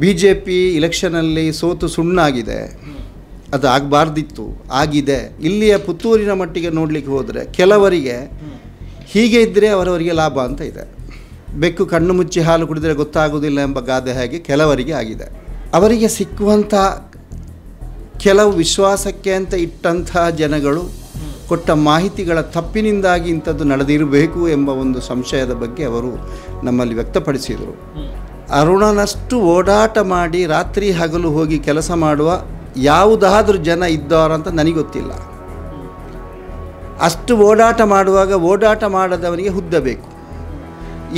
B J P ಇಲೆಕ್ಷನಲ್ಲಿ ಸೋತು ಸುಣ್ಣಾಗಿದೆ ಅದು ಆಗಬಾರ್ದಿತ್ತು ಆಗಿದೆ ಇಲ್ಲಿಯ ಪುತ್ತೂರಿನ ಮಟ್ಟಿಗೆ ನೋಡಲಿಕ್ಕೆ ಹೋದರೆ ಕೆಲವರಿಗೆ ಹೀಗೆ ಇದ್ದರೆ ಅವರವರಿಗೆ ಲಾಭ ಅಂತ ಇದೆ ಬೆಕ್ಕು ಕಣ್ಣು ಮುಚ್ಚಿ ಹಾಲು ಕುಡಿದರೆ ಗೊತ್ತಾಗೋದಿಲ್ಲ ಎಂಬ ಗಾದೆ ಹಾಗೆ ಕೆಲವರಿಗೆ ಆಗಿದೆ ಅವರಿಗೆ ಸಿಕ್ಕುವಂಥ ಕೆಲವು ವಿಶ್ವಾಸಕ್ಕೆ ಅಂತ ಇಟ್ಟಂತಹ ಜನಗಳು ಕೊಟ್ಟ ಮಾಹಿತಿಗಳ ತಪ್ಪಿನಿಂದಾಗಿ ಇಂಥದ್ದು ನಡೆದಿರಬೇಕು ಎಂಬ ಒಂದು ಸಂಶಯದ ಬಗ್ಗೆ ಅವರು ನಮ್ಮಲ್ಲಿ ವ್ಯಕ್ತಪಡಿಸಿದರು ಅರುಣನಷ್ಟು ಓಡಾಟ ಮಾಡಿ ರಾತ್ರಿ ಹಗಲು ಹೋಗಿ ಕೆಲಸ ಮಾಡುವ ಯಾವುದಾದ್ರೂ ಜನ ನನಗೆ ಗೊತ್ತಿಲ್ಲ ಅಷ್ಟು ಓಡಾಟ ಮಾಡುವಾಗ ಓಡಾಟ ಮಾಡದವನಿಗೆ ಹುದ್ದ ಬೇಕು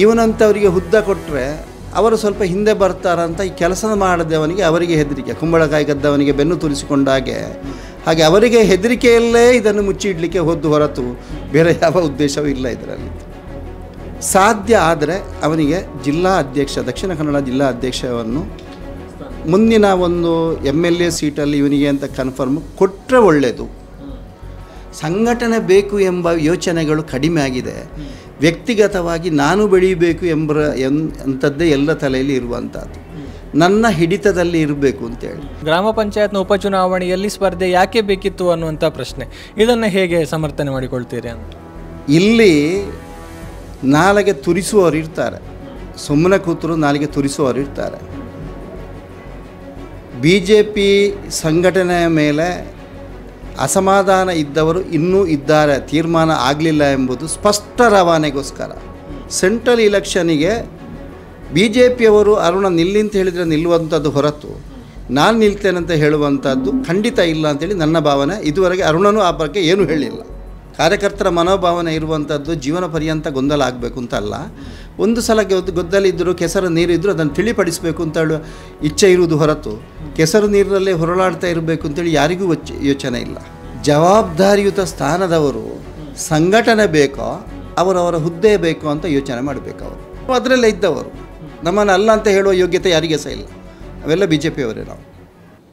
ಇವನಂಥವರಿಗೆ ಹುದ್ದ ಕೊಟ್ಟರೆ ಅವರು ಸ್ವಲ್ಪ ಹಿಂದೆ ಬರ್ತಾರಂತ ಈ ಕೆಲಸ ಮಾಡದವನಿಗೆ ಅವರಿಗೆ ಹೆದರಿಕೆ ಕುಂಬಳಕಾಯಿ ಗದ್ದವನಿಗೆ ಬೆನ್ನು ತುರಿಸಿಕೊಂಡಾಗೆ ಹಾಗೆ ಅವರಿಗೆ ಹೆದರಿಕೆಯಲ್ಲೇ ಇದನ್ನು ಮುಚ್ಚಿಡಲಿಕ್ಕೆ ಹೊದ್ದು ಹೊರತು ಬೇರೆ ಯಾವ ಉದ್ದೇಶವೂ ಇಲ್ಲ ಇದರಲ್ಲಿ ಸಾಧ್ಯ ಆದರೆ ಅವನಿಗೆ ಜಿಲ್ಲಾ ಅಧ್ಯಕ್ಷ ದಕ್ಷಿಣ ಕನ್ನಡ ಜಿಲ್ಲಾ ಅಧ್ಯಕ್ಷವನ್ನು ಮುಂದಿನ ಒಂದು ಎಮ್ ಎಲ್ ಎ ಸೀಟಲ್ಲಿ ಇವನಿಗೆ ಅಂತ ಕನ್ಫರ್ಮ್ ಕೊಟ್ಟರೆ ಒಳ್ಳೆಯದು ಸಂಘಟನೆ ಬೇಕು ಎಂಬ ಯೋಚನೆಗಳು ಕಡಿಮೆ ಆಗಿದೆ ವ್ಯಕ್ತಿಗತವಾಗಿ ನಾನು ಬೆಳೀಬೇಕು ಎಂಬ ಎನ್ ಅಂಥದ್ದೇ ಎಲ್ಲ ತಲೆಯಲ್ಲಿ ಇರುವಂಥದ್ದು ನನ್ನ ಹಿಡಿತದಲ್ಲಿ ಇರಬೇಕು ಅಂತೇಳಿ ಗ್ರಾಮ ಪಂಚಾಯತ್ನ ಉಪಚುನಾವಣೆಯಲ್ಲಿ ಸ್ಪರ್ಧೆ ಯಾಕೆ ಬೇಕಿತ್ತು ಅನ್ನುವಂಥ ಪ್ರಶ್ನೆ ಇದನ್ನು ಹೇಗೆ ಸಮರ್ಥನೆ ಮಾಡಿಕೊಳ್ತೀರಿ ಅಂತ ಇಲ್ಲಿ ನಾಲಿಗೆ ತುರಿಸುವವರು ಇರ್ತಾರೆ ಸುಮ್ಮನೆ ಕೂತರು ನಾಲಿಗೆ ತುರಿಸುವವರು ಇರ್ತಾರೆ ಬಿ ಜೆ ಪಿ ಸಂಘಟನೆಯ ಮೇಲೆ ಅಸಮಾಧಾನ ಇದ್ದವರು ಇನ್ನೂ ಇದ್ದಾರೆ ತೀರ್ಮಾನ ಆಗಲಿಲ್ಲ ಎಂಬುದು ಸ್ಪಷ್ಟ ರವಾನೆಗೋಸ್ಕರ ಸೆಂಟ್ರಲ್ ಇಲೆಕ್ಷನಿಗೆ ಬಿ ಜೆ ಪಿಯವರು ಅರುಣ ನಿಲ್ಲಿಂತ ಹೇಳಿದರೆ ನಿಲ್ಲುವಂಥದ್ದು ಹೊರತು ನಾನು ನಿಲ್ತೇನೆ ಅಂತ ಹೇಳುವಂಥದ್ದು ಖಂಡಿತ ಇಲ್ಲ ಅಂತೇಳಿ ನನ್ನ ಭಾವನೆ ಇದುವರೆಗೆ ಅರುಣನೂ ಆ ಬಗ್ಗೆ ಏನೂ ಹೇಳಿಲ್ಲ ಕಾರ್ಯಕರ್ತರ ಮನೋಭಾವನೆ ಇರುವಂಥದ್ದು ಜೀವನ ಪರ್ಯಂತ ಗೊಂದಲ ಆಗಬೇಕು ಅಂತ ಅಲ್ಲ ಒಂದು ಸಲ ಗೊದ್ದಲಿದ್ದರೂ ಕೆಸರು ಇದ್ದರೂ ಅದನ್ನು ತಿಳಿಪಡಿಸಬೇಕು ಅಂತ ಹೇಳುವ ಇಚ್ಛೆ ಇರುವುದು ಹೊರತು ಕೆಸರು ನೀರಿನಲ್ಲೇ ಹೊರಳಾಡ್ತಾ ಇರಬೇಕು ಅಂತೇಳಿ ಯಾರಿಗೂ ಯೋಚನೆ ಇಲ್ಲ ಜವಾಬ್ದಾರಿಯುತ ಸ್ಥಾನದವರು ಸಂಘಟನೆ ಬೇಕೋ ಅವರವರ ಹುದ್ದೆ ಬೇಕೋ ಅಂತ ಯೋಚನೆ ಮಾಡಬೇಕು ಅವರು ಅದರಲ್ಲೇ ಇದ್ದವರು ನಮ್ಮನ್ನು ಅಲ್ಲ ಅಂತ ಹೇಳುವ ಯೋಗ್ಯತೆ ಯಾರಿಗೆ ಸಹ ಇಲ್ಲ ಅವೆಲ್ಲ ಬಿ ಜೆ ಪಿಯವರೇ ನಾವು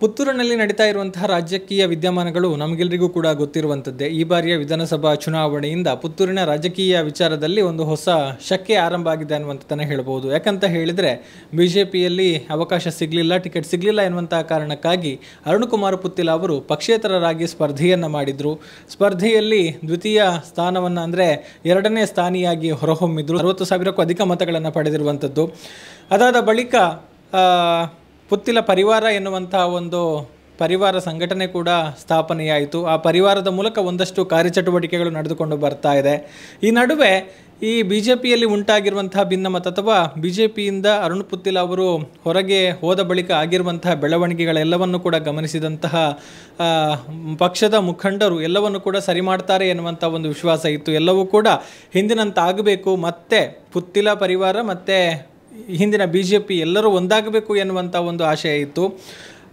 ಪುತ್ತೂರಿನಲ್ಲಿ ನಡೀತಾ ಇರುವಂತಹ ರಾಜಕೀಯ ವಿದ್ಯಮಾನಗಳು ನಮಗೆಲ್ಲರಿಗೂ ಕೂಡ ಗೊತ್ತಿರುವಂಥದ್ದೇ ಈ ಬಾರಿಯ ವಿಧಾನಸಭಾ ಚುನಾವಣೆಯಿಂದ ಪುತ್ತೂರಿನ ರಾಜಕೀಯ ವಿಚಾರದಲ್ಲಿ ಒಂದು ಹೊಸ ಶಕ್ಕೆ ಆರಂಭ ಆಗಿದೆ ಅನ್ನುವಂಥದ್ದನ್ನು ಹೇಳ್ಬೋದು ಯಾಕಂತ ಹೇಳಿದರೆ ಬಿ ಜೆ ಪಿಯಲ್ಲಿ ಅವಕಾಶ ಸಿಗಲಿಲ್ಲ ಟಿಕೆಟ್ ಸಿಗಲಿಲ್ಲ ಎನ್ನುವಂಥ ಕಾರಣಕ್ಕಾಗಿ ಅರುಣಕುಮಾರ್ ಪುತ್ತಿಲ ಅವರು ಪಕ್ಷೇತರರಾಗಿ ಸ್ಪರ್ಧೆಯನ್ನು ಮಾಡಿದರು ಸ್ಪರ್ಧೆಯಲ್ಲಿ ದ್ವಿತೀಯ ಸ್ಥಾನವನ್ನು ಅಂದರೆ ಎರಡನೇ ಸ್ಥಾನಿಯಾಗಿ ಹೊರಹೊಮ್ಮಿದ್ರು ಅರವತ್ತು ಸಾವಿರಕ್ಕೂ ಅಧಿಕ ಮತಗಳನ್ನು ಪಡೆದಿರುವಂಥದ್ದು ಅದಾದ ಬಳಿಕ ಪುತ್ತಿಲ ಪರಿವಾರ ಎನ್ನುವಂತಹ ಒಂದು ಪರಿವಾರ ಸಂಘಟನೆ ಕೂಡ ಸ್ಥಾಪನೆಯಾಯಿತು ಆ ಪರಿವಾರದ ಮೂಲಕ ಒಂದಷ್ಟು ಕಾರ್ಯಚಟುವಟಿಕೆಗಳು ನಡೆದುಕೊಂಡು ಬರ್ತಾ ಇದೆ ಈ ನಡುವೆ ಈ ಬಿ ಜೆ ಪಿಯಲ್ಲಿ ಉಂಟಾಗಿರುವಂತಹ ಭಿನ್ನಮತ ಅಥವಾ ಬಿ ಜೆ ಪಿಯಿಂದ ಅರುಣ್ ಪುತ್ತಿಲ ಅವರು ಹೊರಗೆ ಹೋದ ಬಳಿಕ ಆಗಿರುವಂತಹ ಬೆಳವಣಿಗೆಗಳೆಲ್ಲವನ್ನು ಕೂಡ ಗಮನಿಸಿದಂತಹ ಪಕ್ಷದ ಮುಖಂಡರು ಎಲ್ಲವನ್ನು ಕೂಡ ಸರಿ ಮಾಡ್ತಾರೆ ಎನ್ನುವಂಥ ಒಂದು ವಿಶ್ವಾಸ ಇತ್ತು ಎಲ್ಲವೂ ಕೂಡ ಹಿಂದಿನಂತಾಗಬೇಕು ಮತ್ತೆ ಪುತ್ತಿಲ ಪರಿವಾರ ಮತ್ತು ಹಿಂದಿನ ಬಿ ಜೆ ಪಿ ಎಲ್ಲರೂ ಒಂದಾಗಬೇಕು ಎನ್ನುವಂಥ ಒಂದು ಆಶಯ ಇತ್ತು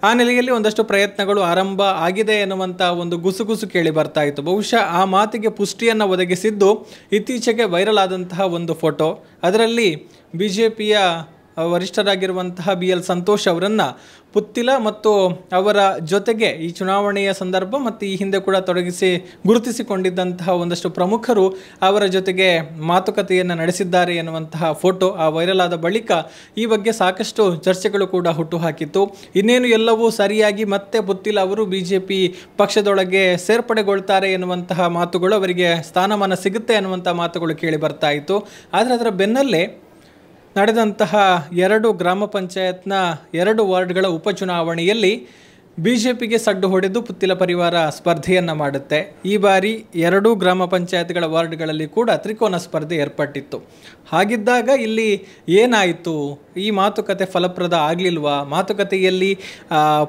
ಆ ನೆಲೆಯಲ್ಲಿ ಒಂದಷ್ಟು ಪ್ರಯತ್ನಗಳು ಆರಂಭ ಆಗಿದೆ ಎನ್ನುವಂಥ ಒಂದು ಗುಸುಗುಸು ಕೇಳಿ ಬರ್ತಾ ಇತ್ತು ಬಹುಶಃ ಆ ಮಾತಿಗೆ ಪುಷ್ಟಿಯನ್ನು ಒದಗಿಸಿದ್ದು ಇತ್ತೀಚೆಗೆ ವೈರಲ್ ಆದಂತಹ ಒಂದು ಫೋಟೋ ಅದರಲ್ಲಿ ಬಿ ಜೆ ಪಿಯ ವರಿಷ್ಠರಾಗಿರುವಂತಹ ಬಿ ಎಲ್ ಸಂತೋಷ್ ಅವರನ್ನು ಪುತ್ತಿಲ ಮತ್ತು ಅವರ ಜೊತೆಗೆ ಈ ಚುನಾವಣೆಯ ಸಂದರ್ಭ ಮತ್ತು ಈ ಹಿಂದೆ ಕೂಡ ತೊಡಗಿಸಿ ಗುರುತಿಸಿಕೊಂಡಿದ್ದಂತಹ ಒಂದಷ್ಟು ಪ್ರಮುಖರು ಅವರ ಜೊತೆಗೆ ಮಾತುಕತೆಯನ್ನು ನಡೆಸಿದ್ದಾರೆ ಎನ್ನುವಂತಹ ಫೋಟೋ ಆ ವೈರಲ್ ಆದ ಬಳಿಕ ಈ ಬಗ್ಗೆ ಸಾಕಷ್ಟು ಚರ್ಚೆಗಳು ಕೂಡ ಹುಟ್ಟುಹಾಕಿತ್ತು ಇನ್ನೇನು ಎಲ್ಲವೂ ಸರಿಯಾಗಿ ಮತ್ತೆ ಪುತ್ತಿಲ ಅವರು ಬಿ ಜೆ ಪಿ ಪಕ್ಷದೊಳಗೆ ಸೇರ್ಪಡೆಗೊಳ್ತಾರೆ ಎನ್ನುವಂತಹ ಮಾತುಗಳು ಅವರಿಗೆ ಸ್ಥಾನಮಾನ ಸಿಗುತ್ತೆ ಅನ್ನುವಂಥ ಮಾತುಗಳು ಕೇಳಿ ಬರ್ತಾ ಇತ್ತು ಆದರೆ ಅದರ ಬೆನ್ನಲ್ಲೇ ನಡೆದಂತಹ ಎರಡು ಗ್ರಾಮ ಪಂಚಾಯತ್ನ ಎರಡು ವಾರ್ಡ್ಗಳ ಉಪಚುನಾವಣೆಯಲ್ಲಿ ಬಿಜೆಪಿಗೆ ಸಡ್ಡು ಹೊಡೆದು ಪುತ್ತಿಲ ಪರಿವಾರ ಸ್ಪರ್ಧೆಯನ್ನು ಮಾಡುತ್ತೆ ಈ ಬಾರಿ ಎರಡೂ ಗ್ರಾಮ ಪಂಚಾಯತ್ಗಳ ವಾರ್ಡ್ಗಳಲ್ಲಿ ಕೂಡ ತ್ರಿಕೋನ ಸ್ಪರ್ಧೆ ಏರ್ಪಟ್ಟಿತ್ತು ಹಾಗಿದ್ದಾಗ ಇಲ್ಲಿ ಏನಾಯಿತು ಈ ಮಾತುಕತೆ ಫಲಪ್ರದ ಆಗಲಿಲ್ವಾ ಮಾತುಕತೆಯಲ್ಲಿ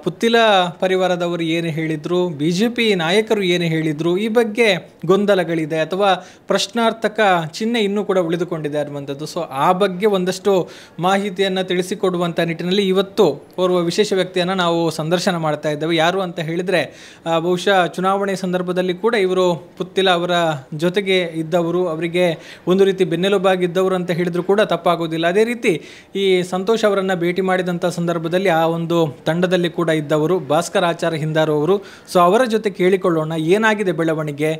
ಪುತ್ತಿಲ ಪರಿವಾರದವರು ಏನು ಹೇಳಿದರು ಬಿ ಜೆ ಪಿ ನಾಯಕರು ಏನು ಹೇಳಿದರು ಈ ಬಗ್ಗೆ ಗೊಂದಲಗಳಿದೆ ಅಥವಾ ಪ್ರಶ್ನಾರ್ಥಕ ಚಿಹ್ನೆ ಇನ್ನೂ ಕೂಡ ಉಳಿದುಕೊಂಡಿದೆ ಅನ್ನುವಂಥದ್ದು ಸೊ ಆ ಬಗ್ಗೆ ಒಂದಷ್ಟು ಮಾಹಿತಿಯನ್ನು ತಿಳಿಸಿಕೊಡುವಂಥ ನಿಟ್ಟಿನಲ್ಲಿ ಇವತ್ತು ಓರ್ವ ವಿಶೇಷ ವ್ಯಕ್ತಿಯನ್ನು ನಾವು ಸಂದರ್ಶನ ಮಾಡ್ತೀವಿ ಮಾಡ್ತಾ ಇದ್ದಾವೆ ಯಾರು ಅಂತ ಹೇಳಿದರೆ ಬಹುಶಃ ಚುನಾವಣೆ ಸಂದರ್ಭದಲ್ಲಿ ಕೂಡ ಇವರು ಪುತ್ತಿಲ ಅವರ ಜೊತೆಗೆ ಇದ್ದವರು ಅವರಿಗೆ ಒಂದು ರೀತಿ ಬೆನ್ನೆಲುಬಾಗಿದ್ದವರು ಅಂತ ಹೇಳಿದರೂ ಕೂಡ ತಪ್ಪಾಗೋದಿಲ್ಲ ಅದೇ ರೀತಿ ಈ ಸಂತೋಷ್ ಅವರನ್ನು ಭೇಟಿ ಮಾಡಿದಂಥ ಸಂದರ್ಭದಲ್ಲಿ ಆ ಒಂದು ತಂಡದಲ್ಲಿ ಕೂಡ ಇದ್ದವರು ಭಾಸ್ಕರ್ ಆಚಾರ ಹಿಂದಾರು ಅವರು ಸೊ ಅವರ ಜೊತೆ ಕೇಳಿಕೊಳ್ಳೋಣ ಏನಾಗಿದೆ ಬೆಳವಣಿಗೆ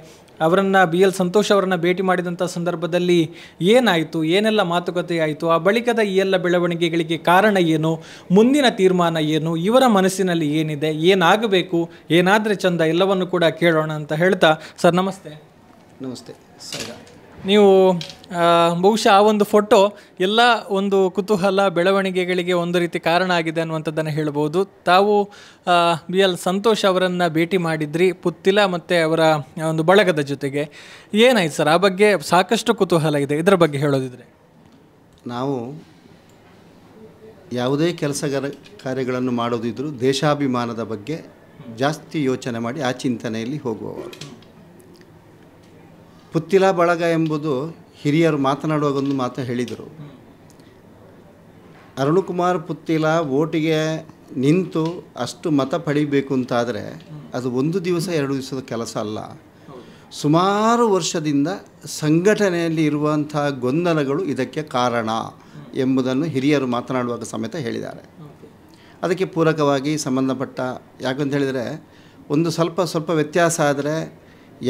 ಅವರನ್ನು ಬಿ ಎಲ್ ಸಂತೋಷ್ ಅವರನ್ನು ಭೇಟಿ ಮಾಡಿದಂಥ ಸಂದರ್ಭದಲ್ಲಿ ಏನಾಯಿತು ಏನೆಲ್ಲ ಮಾತುಕತೆ ಆಯಿತು ಆ ಬಳಿಕದ ಈ ಎಲ್ಲ ಬೆಳವಣಿಗೆಗಳಿಗೆ ಕಾರಣ ಏನು ಮುಂದಿನ ತೀರ್ಮಾನ ಏನು ಇವರ ಮನಸ್ಸಿನಲ್ಲಿ ಏನಿದೆ ಏನಾಗಬೇಕು ಏನಾದರೆ ಚಂದ ಎಲ್ಲವನ್ನು ಕೂಡ ಕೇಳೋಣ ಅಂತ ಹೇಳ್ತಾ ಸರ್ ನಮಸ್ತೆ ನಮಸ್ತೆ ಸರ್ ನೀವು ಬಹುಶಃ ಆ ಒಂದು ಫೋಟೋ ಎಲ್ಲ ಒಂದು ಕುತೂಹಲ ಬೆಳವಣಿಗೆಗಳಿಗೆ ಒಂದು ರೀತಿ ಕಾರಣ ಆಗಿದೆ ಅನ್ನುವಂಥದ್ದನ್ನು ಹೇಳ್ಬೋದು ತಾವು ಬಿ ಎಲ್ ಸಂತೋಷ್ ಅವರನ್ನು ಭೇಟಿ ಮಾಡಿದ್ರಿ ಪುತ್ತಿಲ ಮತ್ತು ಅವರ ಒಂದು ಬಳಗದ ಜೊತೆಗೆ ಏನಾಯ್ತು ಸರ್ ಆ ಬಗ್ಗೆ ಸಾಕಷ್ಟು ಕುತೂಹಲ ಇದೆ ಇದರ ಬಗ್ಗೆ ಹೇಳೋದಿದ್ರೆ ನಾವು ಯಾವುದೇ ಕೆಲಸ ಕಾರ್ಯಗಳನ್ನು ಮಾಡೋದಿದ್ರೂ ದೇಶಾಭಿಮಾನದ ಬಗ್ಗೆ ಜಾಸ್ತಿ ಯೋಚನೆ ಮಾಡಿ ಆ ಚಿಂತನೆಯಲ್ಲಿ ಹೋಗುವವರು ಪುತ್ತಿಲ ಬಳಗ ಎಂಬುದು ಹಿರಿಯರು ಮಾತನಾಡುವಾಗ ಒಂದು ಮಾತು ಹೇಳಿದರು ಅರುಣಕುಮಾರ್ ಪುತ್ತಿಲ ಓಟಿಗೆ ನಿಂತು ಅಷ್ಟು ಮತ ಪಡಿಬೇಕು ಅಂತಾದರೆ ಅದು ಒಂದು ದಿವಸ ಎರಡು ದಿವಸದ ಕೆಲಸ ಅಲ್ಲ ಸುಮಾರು ವರ್ಷದಿಂದ ಸಂಘಟನೆಯಲ್ಲಿ ಇರುವಂಥ ಗೊಂದಲಗಳು ಇದಕ್ಕೆ ಕಾರಣ ಎಂಬುದನ್ನು ಹಿರಿಯರು ಮಾತನಾಡುವಾಗ ಸಮೇತ ಹೇಳಿದ್ದಾರೆ ಅದಕ್ಕೆ ಪೂರಕವಾಗಿ ಸಂಬಂಧಪಟ್ಟ ಯಾಕಂತ ಹೇಳಿದರೆ ಒಂದು ಸ್ವಲ್ಪ ಸ್ವಲ್ಪ ವ್ಯತ್ಯಾಸ ಆದರೆ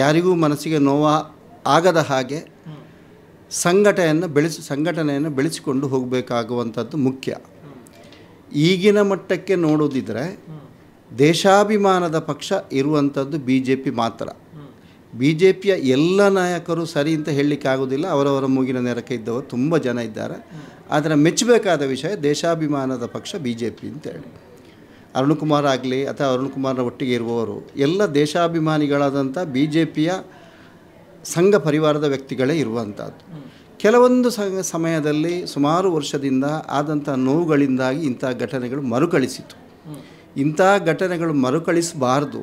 ಯಾರಿಗೂ ಮನಸ್ಸಿಗೆ ನೋವ ಆಗದ ಹಾಗೆ ಸಂಘಟನೆಯನ್ನು ಬೆಳೆಸಿ ಸಂಘಟನೆಯನ್ನು ಬೆಳೆಸಿಕೊಂಡು ಹೋಗಬೇಕಾಗುವಂಥದ್ದು ಮುಖ್ಯ ಈಗಿನ ಮಟ್ಟಕ್ಕೆ ನೋಡೋದಿದ್ರೆ ದೇಶಾಭಿಮಾನದ ಪಕ್ಷ ಇರುವಂಥದ್ದು ಬಿ ಜೆ ಪಿ ಮಾತ್ರ ಬಿ ಜೆ ಪಿಯ ಎಲ್ಲ ನಾಯಕರು ಸರಿ ಅಂತ ಹೇಳಲಿಕ್ಕಾಗೋದಿಲ್ಲ ಅವರವರ ಮೂಗಿನ ನೆರಕ್ಕೆ ಇದ್ದವರು ತುಂಬ ಜನ ಇದ್ದಾರೆ ಆದರೆ ಮೆಚ್ಚಬೇಕಾದ ವಿಷಯ ದೇಶಾಭಿಮಾನದ ಪಕ್ಷ ಬಿ ಜೆ ಪಿ ಅಂತೇಳಿ ಅರುಣ್ ಕುಮಾರ್ ಆಗಲಿ ಅಥವಾ ಅರುಣ್ ಕುಮಾರ್ನ ಒಟ್ಟಿಗೆ ಇರುವವರು ಎಲ್ಲ ದೇಶಾಭಿಮಾನಿಗಳಾದಂಥ ಬಿ ಜೆ ಪಿಯ ಸಂಘ ಪರಿವಾರದ ವ್ಯಕ್ತಿಗಳೇ ಇರುವಂಥದ್ದು ಕೆಲವೊಂದು ಸಮಯದಲ್ಲಿ ಸುಮಾರು ವರ್ಷದಿಂದ ಆದಂಥ ನೋವುಗಳಿಂದಾಗಿ ಇಂಥ ಘಟನೆಗಳು ಮರುಕಳಿಸಿತು ಇಂಥ ಘಟನೆಗಳು ಮರುಕಳಿಸಬಾರ್ದು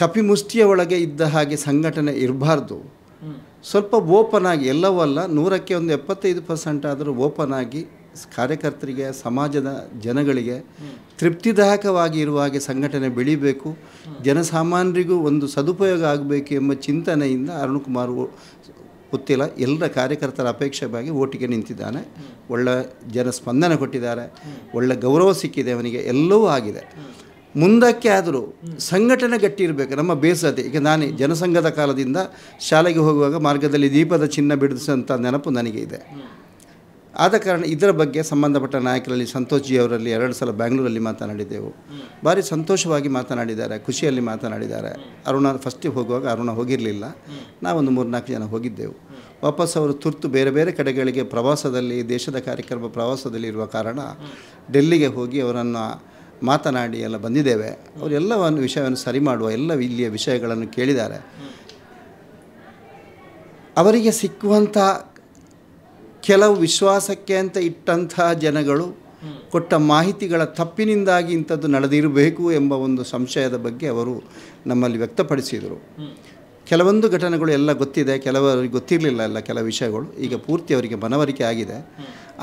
ಕಪಿಮುಷ್ಟಿಯ ಒಳಗೆ ಇದ್ದ ಹಾಗೆ ಸಂಘಟನೆ ಇರಬಾರ್ದು ಸ್ವಲ್ಪ ಓಪನ್ ಆಗಿ ಎಲ್ಲವಲ್ಲ ನೂರಕ್ಕೆ ಒಂದು ಎಪ್ಪತ್ತೈದು ಪರ್ಸೆಂಟ್ ಆದರೂ ಓಪನ್ ಆಗಿ ಕಾರ್ಯಕರ್ತರಿಗೆ ಸಮಾಜದ ಜನಗಳಿಗೆ ತೃಪ್ತಿದಾಯಕವಾಗಿ ಇರುವ ಹಾಗೆ ಸಂಘಟನೆ ಬೆಳಿಬೇಕು ಜನಸಾಮಾನ್ಯರಿಗೂ ಒಂದು ಸದುಪಯೋಗ ಆಗಬೇಕು ಎಂಬ ಚಿಂತನೆಯಿಂದ ಅರುಣ್ ಕುಮಾರ್ ಗೊತ್ತಿಲ್ಲ ಎಲ್ಲರ ಕಾರ್ಯಕರ್ತರ ಅಪೇಕ್ಷೆಗಾಗಿ ಓಟಿಗೆ ನಿಂತಿದ್ದಾನೆ ಒಳ್ಳೆ ಜನ ಸ್ಪಂದನೆ ಕೊಟ್ಟಿದ್ದಾರೆ ಒಳ್ಳೆ ಗೌರವ ಸಿಕ್ಕಿದೆ ಅವನಿಗೆ ಎಲ್ಲವೂ ಆಗಿದೆ ಮುಂದಕ್ಕೆ ಆದರೂ ಸಂಘಟನೆ ಗಟ್ಟಿ ಇರಬೇಕು ನಮ್ಮ ಬೇಸರತೆ ಈಗ ನಾನೇ ಜನಸಂಘದ ಕಾಲದಿಂದ ಶಾಲೆಗೆ ಹೋಗುವಾಗ ಮಾರ್ಗದಲ್ಲಿ ದೀಪದ ಚಿನ್ನ ಬಿಡಿಸುವಂಥ ನೆನಪು ನನಗೆ ಇದೆ ಆದ ಕಾರಣ ಇದರ ಬಗ್ಗೆ ಸಂಬಂಧಪಟ್ಟ ನಾಯಕರಲ್ಲಿ ಅವರಲ್ಲಿ ಎರಡು ಸಲ ಬ್ಯಾಂಗ್ಳೂರಲ್ಲಿ ಮಾತನಾಡಿದ್ದೆವು ಭಾರಿ ಸಂತೋಷವಾಗಿ ಮಾತನಾಡಿದ್ದಾರೆ ಖುಷಿಯಲ್ಲಿ ಮಾತನಾಡಿದ್ದಾರೆ ಅರುಣ ಫಸ್ಟಿಗೆ ಹೋಗುವಾಗ ಅರುಣ ಹೋಗಿರಲಿಲ್ಲ ನಾವೊಂದು ಮೂರ್ನಾಲ್ಕು ಜನ ಹೋಗಿದ್ದೆವು ವಾಪಸ್ ಅವರು ತುರ್ತು ಬೇರೆ ಬೇರೆ ಕಡೆಗಳಿಗೆ ಪ್ರವಾಸದಲ್ಲಿ ದೇಶದ ಕಾರ್ಯಕ್ರಮ ಪ್ರವಾಸದಲ್ಲಿ ಇರುವ ಕಾರಣ ಡೆಲ್ಲಿಗೆ ಹೋಗಿ ಅವರನ್ನು ಮಾತನಾಡಿ ಎಲ್ಲ ಬಂದಿದ್ದೇವೆ ಅವರೆಲ್ಲವನ್ನು ವಿಷಯವನ್ನು ಸರಿ ಮಾಡುವ ಎಲ್ಲ ಇಲ್ಲಿಯ ವಿಷಯಗಳನ್ನು ಕೇಳಿದ್ದಾರೆ ಅವರಿಗೆ ಸಿಕ್ಕುವಂಥ ಕೆಲವು ವಿಶ್ವಾಸಕ್ಕೆ ಅಂತ ಇಟ್ಟಂತಹ ಜನಗಳು ಕೊಟ್ಟ ಮಾಹಿತಿಗಳ ತಪ್ಪಿನಿಂದಾಗಿ ಇಂಥದ್ದು ನಡೆದಿರಬೇಕು ಎಂಬ ಒಂದು ಸಂಶಯದ ಬಗ್ಗೆ ಅವರು ನಮ್ಮಲ್ಲಿ ವ್ಯಕ್ತಪಡಿಸಿದರು ಕೆಲವೊಂದು ಘಟನೆಗಳು ಎಲ್ಲ ಗೊತ್ತಿದೆ ಕೆಲವರಿಗೆ ಗೊತ್ತಿರಲಿಲ್ಲ ಎಲ್ಲ ಕೆಲವು ವಿಷಯಗಳು ಈಗ ಪೂರ್ತಿ ಅವರಿಗೆ ಮನವರಿಕೆ ಆಗಿದೆ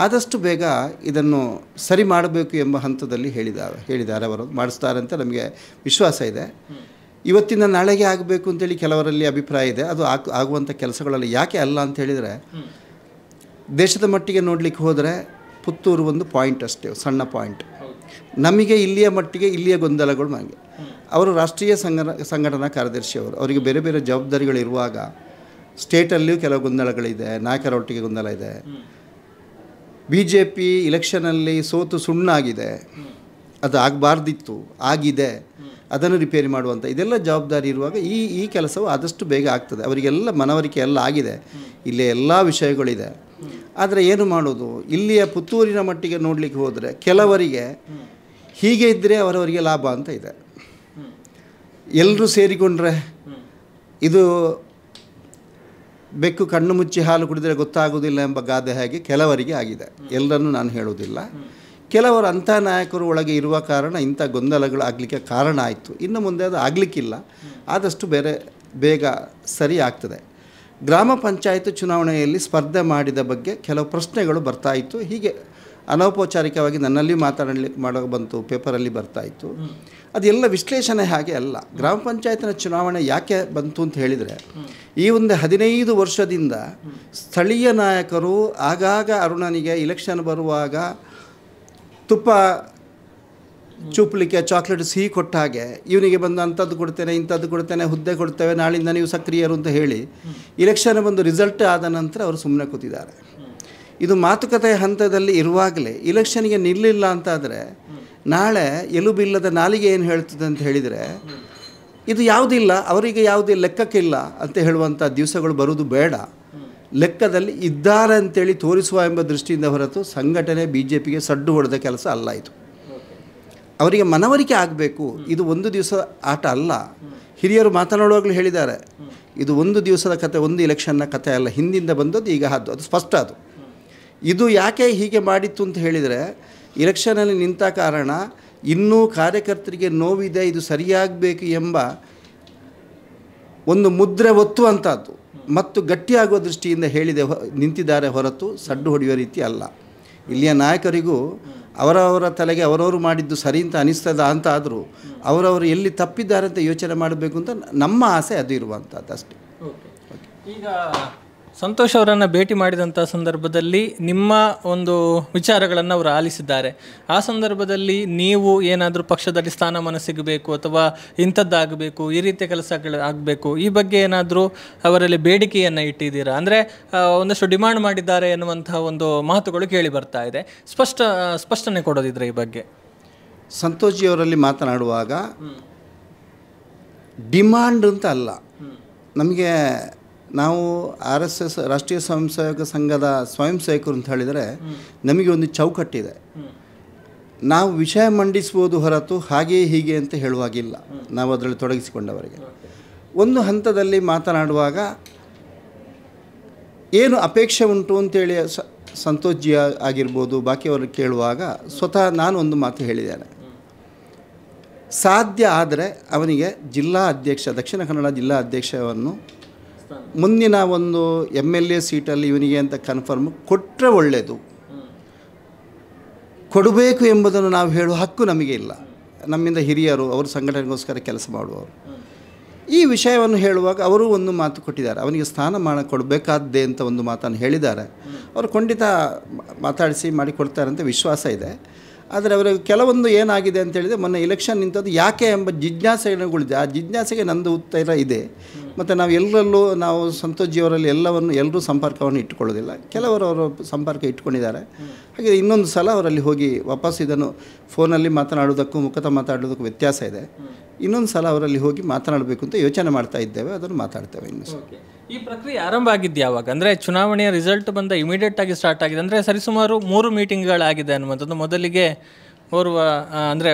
ಆದಷ್ಟು ಬೇಗ ಇದನ್ನು ಸರಿ ಮಾಡಬೇಕು ಎಂಬ ಹಂತದಲ್ಲಿ ಹೇಳಿದ ಹೇಳಿದ್ದಾರೆ ಅವರು ಮಾಡಿಸ್ತಾರೆ ಅಂತ ನಮಗೆ ವಿಶ್ವಾಸ ಇದೆ ಇವತ್ತಿನ ನಾಳೆಗೆ ಆಗಬೇಕು ಅಂತೇಳಿ ಕೆಲವರಲ್ಲಿ ಅಭಿಪ್ರಾಯ ಇದೆ ಅದು ಆಗುವಂಥ ಕೆಲಸಗಳಲ್ಲಿ ಯಾಕೆ ಅಲ್ಲ ಅಂತ ಹೇಳಿದರೆ ದೇಶದ ಮಟ್ಟಿಗೆ ನೋಡಲಿಕ್ಕೆ ಹೋದರೆ ಪುತ್ತೂರು ಒಂದು ಪಾಯಿಂಟ್ ಅಷ್ಟೇ ಸಣ್ಣ ಪಾಯಿಂಟ್ ನಮಗೆ ಇಲ್ಲಿಯ ಮಟ್ಟಿಗೆ ಇಲ್ಲಿಯ ಗೊಂದಲಗಳು ನನಗೆ ಅವರು ರಾಷ್ಟ್ರೀಯ ಸಂಘ ಸಂಘಟನಾ ಕಾರ್ಯದರ್ಶಿಯವರು ಅವರಿಗೆ ಬೇರೆ ಬೇರೆ ಜವಾಬ್ದಾರಿಗಳಿರುವಾಗ ಸ್ಟೇಟಲ್ಲಿಯೂ ಕೆಲವು ಗೊಂದಲಗಳಿದೆ ಒಟ್ಟಿಗೆ ಗೊಂದಲ ಇದೆ ಬಿ ಜೆ ಪಿ ಇಲೆಕ್ಷನಲ್ಲಿ ಸೋತು ಸುಣ್ಣಾಗಿದೆ ಅದು ಆಗಬಾರ್ದಿತ್ತು ಆಗಿದೆ ಅದನ್ನು ರಿಪೇರಿ ಮಾಡುವಂಥ ಇದೆಲ್ಲ ಜವಾಬ್ದಾರಿ ಇರುವಾಗ ಈ ಈ ಕೆಲಸವು ಆದಷ್ಟು ಬೇಗ ಆಗ್ತದೆ ಅವರಿಗೆಲ್ಲ ಮನವರಿಕೆ ಎಲ್ಲ ಆಗಿದೆ ಇಲ್ಲಿ ಎಲ್ಲ ವಿಷಯಗಳಿದೆ ಆದರೆ ಏನು ಮಾಡೋದು ಇಲ್ಲಿಯ ಪುತ್ತೂರಿನ ಮಟ್ಟಿಗೆ ನೋಡಲಿಕ್ಕೆ ಹೋದರೆ ಕೆಲವರಿಗೆ ಹೀಗೆ ಇದ್ದರೆ ಅವರವರಿಗೆ ಲಾಭ ಅಂತ ಇದೆ ಎಲ್ಲರೂ ಸೇರಿಕೊಂಡ್ರೆ ಇದು ಬೆಕ್ಕು ಕಣ್ಣು ಮುಚ್ಚಿ ಹಾಲು ಕುಡಿದರೆ ಗೊತ್ತಾಗೋದಿಲ್ಲ ಎಂಬ ಗಾದೆ ಹಾಗೆ ಕೆಲವರಿಗೆ ಆಗಿದೆ ಎಲ್ಲರನ್ನು ನಾನು ಹೇಳುವುದಿಲ್ಲ ಕೆಲವರು ಅಂಥ ನಾಯಕರು ಒಳಗೆ ಇರುವ ಕಾರಣ ಇಂಥ ಗೊಂದಲಗಳು ಆಗಲಿಕ್ಕೆ ಕಾರಣ ಆಯಿತು ಇನ್ನು ಮುಂದೆ ಅದು ಆಗಲಿಕ್ಕಿಲ್ಲ ಆದಷ್ಟು ಬೇರೆ ಬೇಗ ಸರಿ ಆಗ್ತದೆ ಗ್ರಾಮ ಪಂಚಾಯತ್ ಚುನಾವಣೆಯಲ್ಲಿ ಸ್ಪರ್ಧೆ ಮಾಡಿದ ಬಗ್ಗೆ ಕೆಲವು ಪ್ರಶ್ನೆಗಳು ಬರ್ತಾಯಿತ್ತು ಹೀಗೆ ಅನೌಪಚಾರಿಕವಾಗಿ ನನ್ನಲ್ಲಿ ಮಾತಾಡಲಿಕ್ಕೆ ಮಾಡೋ ಬಂತು ಪೇಪರಲ್ಲಿ ಬರ್ತಾಯಿತ್ತು ಅದೆಲ್ಲ ವಿಶ್ಲೇಷಣೆ ಹಾಗೆ ಅಲ್ಲ ಗ್ರಾಮ ಪಂಚಾಯತ್ನ ಚುನಾವಣೆ ಯಾಕೆ ಬಂತು ಅಂತ ಹೇಳಿದರೆ ಈ ಒಂದು ಹದಿನೈದು ವರ್ಷದಿಂದ ಸ್ಥಳೀಯ ನಾಯಕರು ಆಗಾಗ ಅರುಣನಿಗೆ ಇಲೆಕ್ಷನ್ ಬರುವಾಗ ತುಪ್ಪ ಚೂಪ್ಲಿಕ್ಕೆ ಚಾಕ್ಲೇಟ್ ಸಿಹಿ ಕೊಟ್ಟ ಹಾಗೆ ಇವನಿಗೆ ಬಂದು ಅಂಥದ್ದು ಕೊಡ್ತೇನೆ ಇಂಥದ್ದು ಕೊಡ್ತೇನೆ ಹುದ್ದೆ ಕೊಡ್ತೇವೆ ನಾಳಿಂದ ನೀವು ಸಕ್ರಿಯರು ಅಂತ ಹೇಳಿ ಇಲೆಕ್ಷನ್ ಬಂದು ರಿಸಲ್ಟ್ ಆದ ನಂತರ ಅವರು ಸುಮ್ಮನೆ ಕೂತಿದ್ದಾರೆ ಇದು ಮಾತುಕತೆ ಹಂತದಲ್ಲಿ ಇರುವಾಗಲೇ ಇಲೆಕ್ಷನ್ಗೆ ನಿಲ್ಲಿಲ್ಲ ಅಂತಾದರೆ ನಾಳೆ ಎಲುಬಿಲ್ಲದ ನಾಲಿಗೆ ಏನು ಹೇಳ್ತದೆ ಅಂತ ಹೇಳಿದರೆ ಇದು ಯಾವುದಿಲ್ಲ ಅವರಿಗೆ ಯಾವುದೇ ಲೆಕ್ಕಕ್ಕಿಲ್ಲ ಅಂತ ಹೇಳುವಂಥ ದಿವಸಗಳು ಬರೋದು ಬೇಡ ಲೆಕ್ಕದಲ್ಲಿ ಇದ್ದಾರೆ ಅಂತೇಳಿ ತೋರಿಸುವ ಎಂಬ ದೃಷ್ಟಿಯಿಂದ ಹೊರತು ಸಂಘಟನೆ ಬಿ ಜೆ ಪಿಗೆ ಸಡ್ಡು ಹೊಡೆದ ಕೆಲಸ ಅಲ್ಲ ಇದು ಅವರಿಗೆ ಮನವರಿಕೆ ಆಗಬೇಕು ಇದು ಒಂದು ದಿವಸ ಆಟ ಅಲ್ಲ ಹಿರಿಯರು ಮಾತನಾಡುವಾಗಲೂ ಹೇಳಿದ್ದಾರೆ ಇದು ಒಂದು ದಿವಸದ ಕತೆ ಒಂದು ಇಲೆಕ್ಷನ್ನ ಕತೆ ಅಲ್ಲ ಹಿಂದಿಂದ ಬಂದದ್ದು ಈಗ ಅದು ಅದು ಸ್ಪಷ್ಟ ಅದು ಇದು ಯಾಕೆ ಹೀಗೆ ಮಾಡಿತ್ತು ಅಂತ ಹೇಳಿದರೆ ಇಲೆಕ್ಷನಲ್ಲಿ ನಿಂತ ಕಾರಣ ಇನ್ನೂ ಕಾರ್ಯಕರ್ತರಿಗೆ ನೋವಿದೆ ಇದು ಸರಿಯಾಗಬೇಕು ಎಂಬ ಒಂದು ಮುದ್ರೆ ಒತ್ತುವಂಥದ್ದು ಮತ್ತು ಗಟ್ಟಿಯಾಗುವ ದೃಷ್ಟಿಯಿಂದ ಹೇಳಿದೆ ನಿಂತಿದ್ದಾರೆ ಹೊರತು ಸಡ್ಡು ಹೊಡೆಯುವ ರೀತಿ ಅಲ್ಲ ಇಲ್ಲಿಯ ನಾಯಕರಿಗೂ ಅವರವರ ತಲೆಗೆ ಅವರವರು ಮಾಡಿದ್ದು ಸರಿ ಅಂತ ಅನಿಸ್ತದ ಅಂತ ಆದರೂ ಅವರವರು ಎಲ್ಲಿ ತಪ್ಪಿದ್ದಾರೆ ಅಂತ ಯೋಚನೆ ಮಾಡಬೇಕು ಅಂತ ನಮ್ಮ ಆಸೆ ಅದು ಇರುವಂಥದ್ದು ಅಷ್ಟೇ ಓಕೆ ಈಗ ಸಂತೋಷ್ ಅವರನ್ನು ಭೇಟಿ ಮಾಡಿದಂಥ ಸಂದರ್ಭದಲ್ಲಿ ನಿಮ್ಮ ಒಂದು ವಿಚಾರಗಳನ್ನು ಅವರು ಆಲಿಸಿದ್ದಾರೆ ಆ ಸಂದರ್ಭದಲ್ಲಿ ನೀವು ಏನಾದರೂ ಪಕ್ಷದಲ್ಲಿ ಸ್ಥಾನಮಾನ ಸಿಗಬೇಕು ಅಥವಾ ಇಂಥದ್ದಾಗಬೇಕು ಈ ರೀತಿಯ ಕೆಲಸಗಳು ಆಗಬೇಕು ಈ ಬಗ್ಗೆ ಏನಾದರೂ ಅವರಲ್ಲಿ ಬೇಡಿಕೆಯನ್ನು ಇಟ್ಟಿದ್ದೀರಾ ಅಂದರೆ ಒಂದಷ್ಟು ಡಿಮಾಂಡ್ ಮಾಡಿದ್ದಾರೆ ಎನ್ನುವಂಥ ಒಂದು ಮಾತುಗಳು ಕೇಳಿ ಬರ್ತಾ ಇದೆ ಸ್ಪಷ್ಟ ಸ್ಪಷ್ಟನೆ ಕೊಡೋದಿದ್ರೆ ಈ ಬಗ್ಗೆ ಸಂತೋಷ್ ಅವರಲ್ಲಿ ಮಾತನಾಡುವಾಗ ಡಿಮಾಂಡ್ ಅಂತ ಅಲ್ಲ ನಮಗೆ ನಾವು ಆರ್ ಎಸ್ ಎಸ್ ರಾಷ್ಟ್ರೀಯ ಸ್ವಯಂ ಸೇವಕ ಸಂಘದ ಸ್ವಯಂ ಸೇವಕರು ಅಂತ ಹೇಳಿದರೆ ನಮಗೆ ಒಂದು ಚೌಕಟ್ಟಿದೆ ನಾವು ವಿಷಯ ಮಂಡಿಸ್ಬೋದು ಹೊರತು ಹಾಗೆಯೇ ಹೀಗೆ ಅಂತ ಹೇಳುವಾಗಿಲ್ಲ ನಾವು ಅದರಲ್ಲಿ ತೊಡಗಿಸಿಕೊಂಡವರಿಗೆ ಒಂದು ಹಂತದಲ್ಲಿ ಮಾತನಾಡುವಾಗ ಏನು ಅಪೇಕ್ಷೆ ಉಂಟು ಅಂತೇಳಿ ಸ ಸಂತೋಷ್ ಆಗಿರ್ಬೋದು ಬಾಕಿಯವರು ಕೇಳುವಾಗ ಸ್ವತಃ ನಾನು ಒಂದು ಮಾತು ಹೇಳಿದ್ದೇನೆ ಸಾಧ್ಯ ಆದರೆ ಅವನಿಗೆ ಜಿಲ್ಲಾ ಅಧ್ಯಕ್ಷ ದಕ್ಷಿಣ ಕನ್ನಡ ಜಿಲ್ಲಾ ಅಧ್ಯಕ್ಷವನ್ನು ಮುಂದಿನ ಒಂದು ಎಮ್ ಎಲ್ ಎ ಸೀಟಲ್ಲಿ ಇವನಿಗೆ ಅಂತ ಕನ್ಫರ್ಮ್ ಕೊಟ್ಟರೆ ಒಳ್ಳೆಯದು ಕೊಡಬೇಕು ಎಂಬುದನ್ನು ನಾವು ಹೇಳುವ ಹಕ್ಕು ನಮಗೆ ಇಲ್ಲ ನಮ್ಮಿಂದ ಹಿರಿಯರು ಅವರು ಸಂಘಟನೆಗೋಸ್ಕರ ಕೆಲಸ ಮಾಡುವವರು ಈ ವಿಷಯವನ್ನು ಹೇಳುವಾಗ ಅವರು ಒಂದು ಮಾತು ಕೊಟ್ಟಿದ್ದಾರೆ ಅವನಿಗೆ ಸ್ಥಾನಮಾನ ಕೊಡಬೇಕಾದ್ದೇ ಅಂತ ಒಂದು ಮಾತನ್ನು ಹೇಳಿದ್ದಾರೆ ಅವರು ಖಂಡಿತ ಮಾತಾಡಿಸಿ ಮಾಡಿಕೊಡ್ತಾರೆ ಅಂತ ವಿಶ್ವಾಸ ಇದೆ ಆದರೆ ಅವರ ಕೆಲವೊಂದು ಏನಾಗಿದೆ ಅಂತ ಹೇಳಿದರೆ ಮೊನ್ನೆ ಎಲೆಕ್ಷನ್ ನಿಂತದ್ದು ಯಾಕೆ ಎಂಬ ಜಿಜ್ಞಾಸೆಗಳಿದೆ ಆ ಜಿಜ್ಞಾಸೆಗೆ ನಂದು ಉತ್ತರ ಇದೆ ಮತ್ತು ನಾವು ಎಲ್ಲರಲ್ಲೂ ನಾವು ಜಿಯವರಲ್ಲಿ ಎಲ್ಲವನ್ನು ಎಲ್ಲರೂ ಸಂಪರ್ಕವನ್ನು ಇಟ್ಟುಕೊಳ್ಳೋದಿಲ್ಲ ಕೆಲವರು ಅವರು ಸಂಪರ್ಕ ಇಟ್ಕೊಂಡಿದ್ದಾರೆ ಹಾಗೆ ಇನ್ನೊಂದು ಸಲ ಅವರಲ್ಲಿ ಹೋಗಿ ವಾಪಸ್ ಇದನ್ನು ಫೋನಲ್ಲಿ ಮಾತನಾಡೋದಕ್ಕೂ ಮುಖತ ಮಾತಾಡೋದಕ್ಕೂ ವ್ಯತ್ಯಾಸ ಇದೆ ಇನ್ನೊಂದು ಸಲ ಅವರಲ್ಲಿ ಹೋಗಿ ಮಾತನಾಡಬೇಕು ಅಂತ ಯೋಚನೆ ಮಾಡ್ತಾ ಇದ್ದೇವೆ ಅದನ್ನು ಮಾತಾಡ್ತೇವೆ ಇನ್ನೂ ಈ ಪ್ರಕ್ರಿಯೆ ಆರಂಭ ಆಗಿದ್ದು ಯಾವಾಗ ಅಂದರೆ ಚುನಾವಣೆಯ ರಿಸಲ್ಟ್ ಬಂದ ಇಮಿಡಿಯೇಟ್ ಆಗಿ ಸ್ಟಾರ್ಟ್ ಆಗಿದೆ ಅಂದರೆ ಸರಿಸುಮಾರು ಮೂರು ಮೀಟಿಂಗ್ಗಳಾಗಿದೆ ಅನ್ನುವಂಥದ್ದು ಮೊದಲಿಗೆ ಓರ್ವ ಅಂದರೆ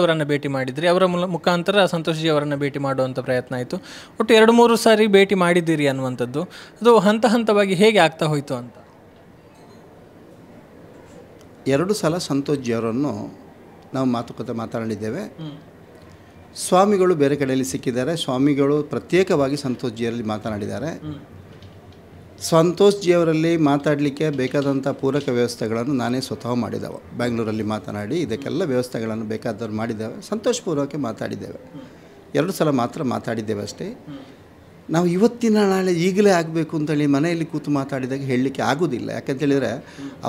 ಅವರನ್ನು ಭೇಟಿ ಮಾಡಿದ್ರಿ ಅವರ ಮುಲ ಮುಖಾಂತರ ಸಂತೋಷ್ಜಿ ಅವರನ್ನು ಭೇಟಿ ಮಾಡುವಂಥ ಪ್ರಯತ್ನ ಆಯಿತು ಒಟ್ಟು ಎರಡು ಮೂರು ಸಾರಿ ಭೇಟಿ ಮಾಡಿದ್ದೀರಿ ಅನ್ನುವಂಥದ್ದು ಅದು ಹಂತ ಹಂತವಾಗಿ ಹೇಗೆ ಆಗ್ತಾ ಹೋಯಿತು ಅಂತ ಎರಡು ಸಲ ಸಂತೋಷ್ಜಿ ಅವರನ್ನು ನಾವು ಮಾತುಕತೆ ಮಾತಾಡಿದ್ದೇವೆ ಸ್ವಾಮಿಗಳು ಬೇರೆ ಕಡೆಯಲ್ಲಿ ಸಿಕ್ಕಿದ್ದಾರೆ ಸ್ವಾಮಿಗಳು ಪ್ರತ್ಯೇಕವಾಗಿ ಸಂತೋಷ್ ಜಿಯರಲ್ಲಿ ಮಾತನಾಡಿದ್ದಾರೆ ಸಂತೋಷ್ ಜಿಯವರಲ್ಲಿ ಮಾತಾಡಲಿಕ್ಕೆ ಬೇಕಾದಂಥ ಪೂರಕ ವ್ಯವಸ್ಥೆಗಳನ್ನು ನಾನೇ ಸ್ವತಃ ಮಾಡಿದ್ದಾವೆ ಬ್ಯಾಂಗ್ಳೂರಲ್ಲಿ ಮಾತನಾಡಿ ಇದಕ್ಕೆಲ್ಲ ವ್ಯವಸ್ಥೆಗಳನ್ನು ಬೇಕಾದವರು ಮಾಡಿದ್ದಾವೆ ಸಂತೋಷಪೂರ್ವಕ್ಕೆ ಮಾತಾಡಿದ್ದೇವೆ ಎರಡು ಸಲ ಮಾತ್ರ ಮಾತಾಡಿದ್ದೇವೆ ಅಷ್ಟೇ ನಾವು ಇವತ್ತಿನ ನಾಳೆ ಈಗಲೇ ಆಗಬೇಕು ಅಂತೇಳಿ ಮನೆಯಲ್ಲಿ ಕೂತು ಮಾತಾಡಿದಾಗ ಹೇಳಲಿಕ್ಕೆ ಆಗೋದಿಲ್ಲ ಯಾಕಂತೇಳಿದರೆ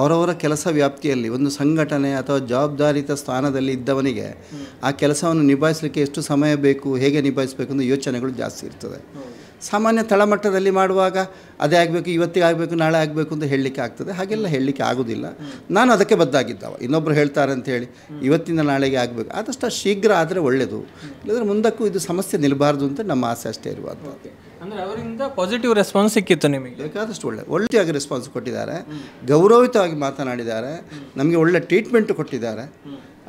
ಅವರವರ ಕೆಲಸ ವ್ಯಾಪ್ತಿಯಲ್ಲಿ ಒಂದು ಸಂಘಟನೆ ಅಥವಾ ಜವಾಬ್ದಾರಿತ ಸ್ಥಾನದಲ್ಲಿ ಇದ್ದವನಿಗೆ ಆ ಕೆಲಸವನ್ನು ನಿಭಾಯಿಸಲಿಕ್ಕೆ ಎಷ್ಟು ಸಮಯ ಬೇಕು ಹೇಗೆ ನಿಭಾಯಿಸಬೇಕು ಅಂತ ಯೋಚನೆಗಳು ಜಾಸ್ತಿ ಇರ್ತದೆ ಸಾಮಾನ್ಯ ತಳಮಟ್ಟದಲ್ಲಿ ಮಾಡುವಾಗ ಅದೇ ಆಗಬೇಕು ಇವತ್ತಿಗೆ ಆಗಬೇಕು ನಾಳೆ ಆಗಬೇಕು ಅಂತ ಹೇಳಲಿಕ್ಕೆ ಆಗ್ತದೆ ಹಾಗೆಲ್ಲ ಹೇಳಲಿಕ್ಕೆ ಆಗೋದಿಲ್ಲ ನಾನು ಅದಕ್ಕೆ ಬದ್ದಾಗಿದ್ದಾವ ಇನ್ನೊಬ್ಬರು ಹೇಳ್ತಾರೆ ಅಂತೇಳಿ ಇವತ್ತಿನ ನಾಳೆಗೆ ಆಗಬೇಕು ಆದಷ್ಟು ಶೀಘ್ರ ಆದರೆ ಒಳ್ಳೆಯದು ಇಲ್ಲದ್ರೆ ಮುಂದಕ್ಕೂ ಇದು ಸಮಸ್ಯೆ ನಿಲ್ಲಬಾರ್ದು ಅಂತ ನಮ್ಮ ಆಸೆ ಅಷ್ಟೇ ಇರುವಂಥದ್ದು ಅಂದರೆ ಅವರಿಂದ ಪಾಸಿಟಿವ್ ರೆಸ್ಪಾನ್ಸ್ ಸಿಕ್ಕಿತ್ತು ನಿಮಗೆ ಬೇಕಾದಷ್ಟು ಒಳ್ಳೆ ಒಳ್ಳೆಯಾಗಿ ರೆಸ್ಪಾನ್ಸ್ ಕೊಟ್ಟಿದ್ದಾರೆ ಗೌರವಿತವಾಗಿ ಮಾತನಾಡಿದ್ದಾರೆ ನಮಗೆ ಒಳ್ಳೆ ಟ್ರೀಟ್ಮೆಂಟ್ ಕೊಟ್ಟಿದ್ದಾರೆ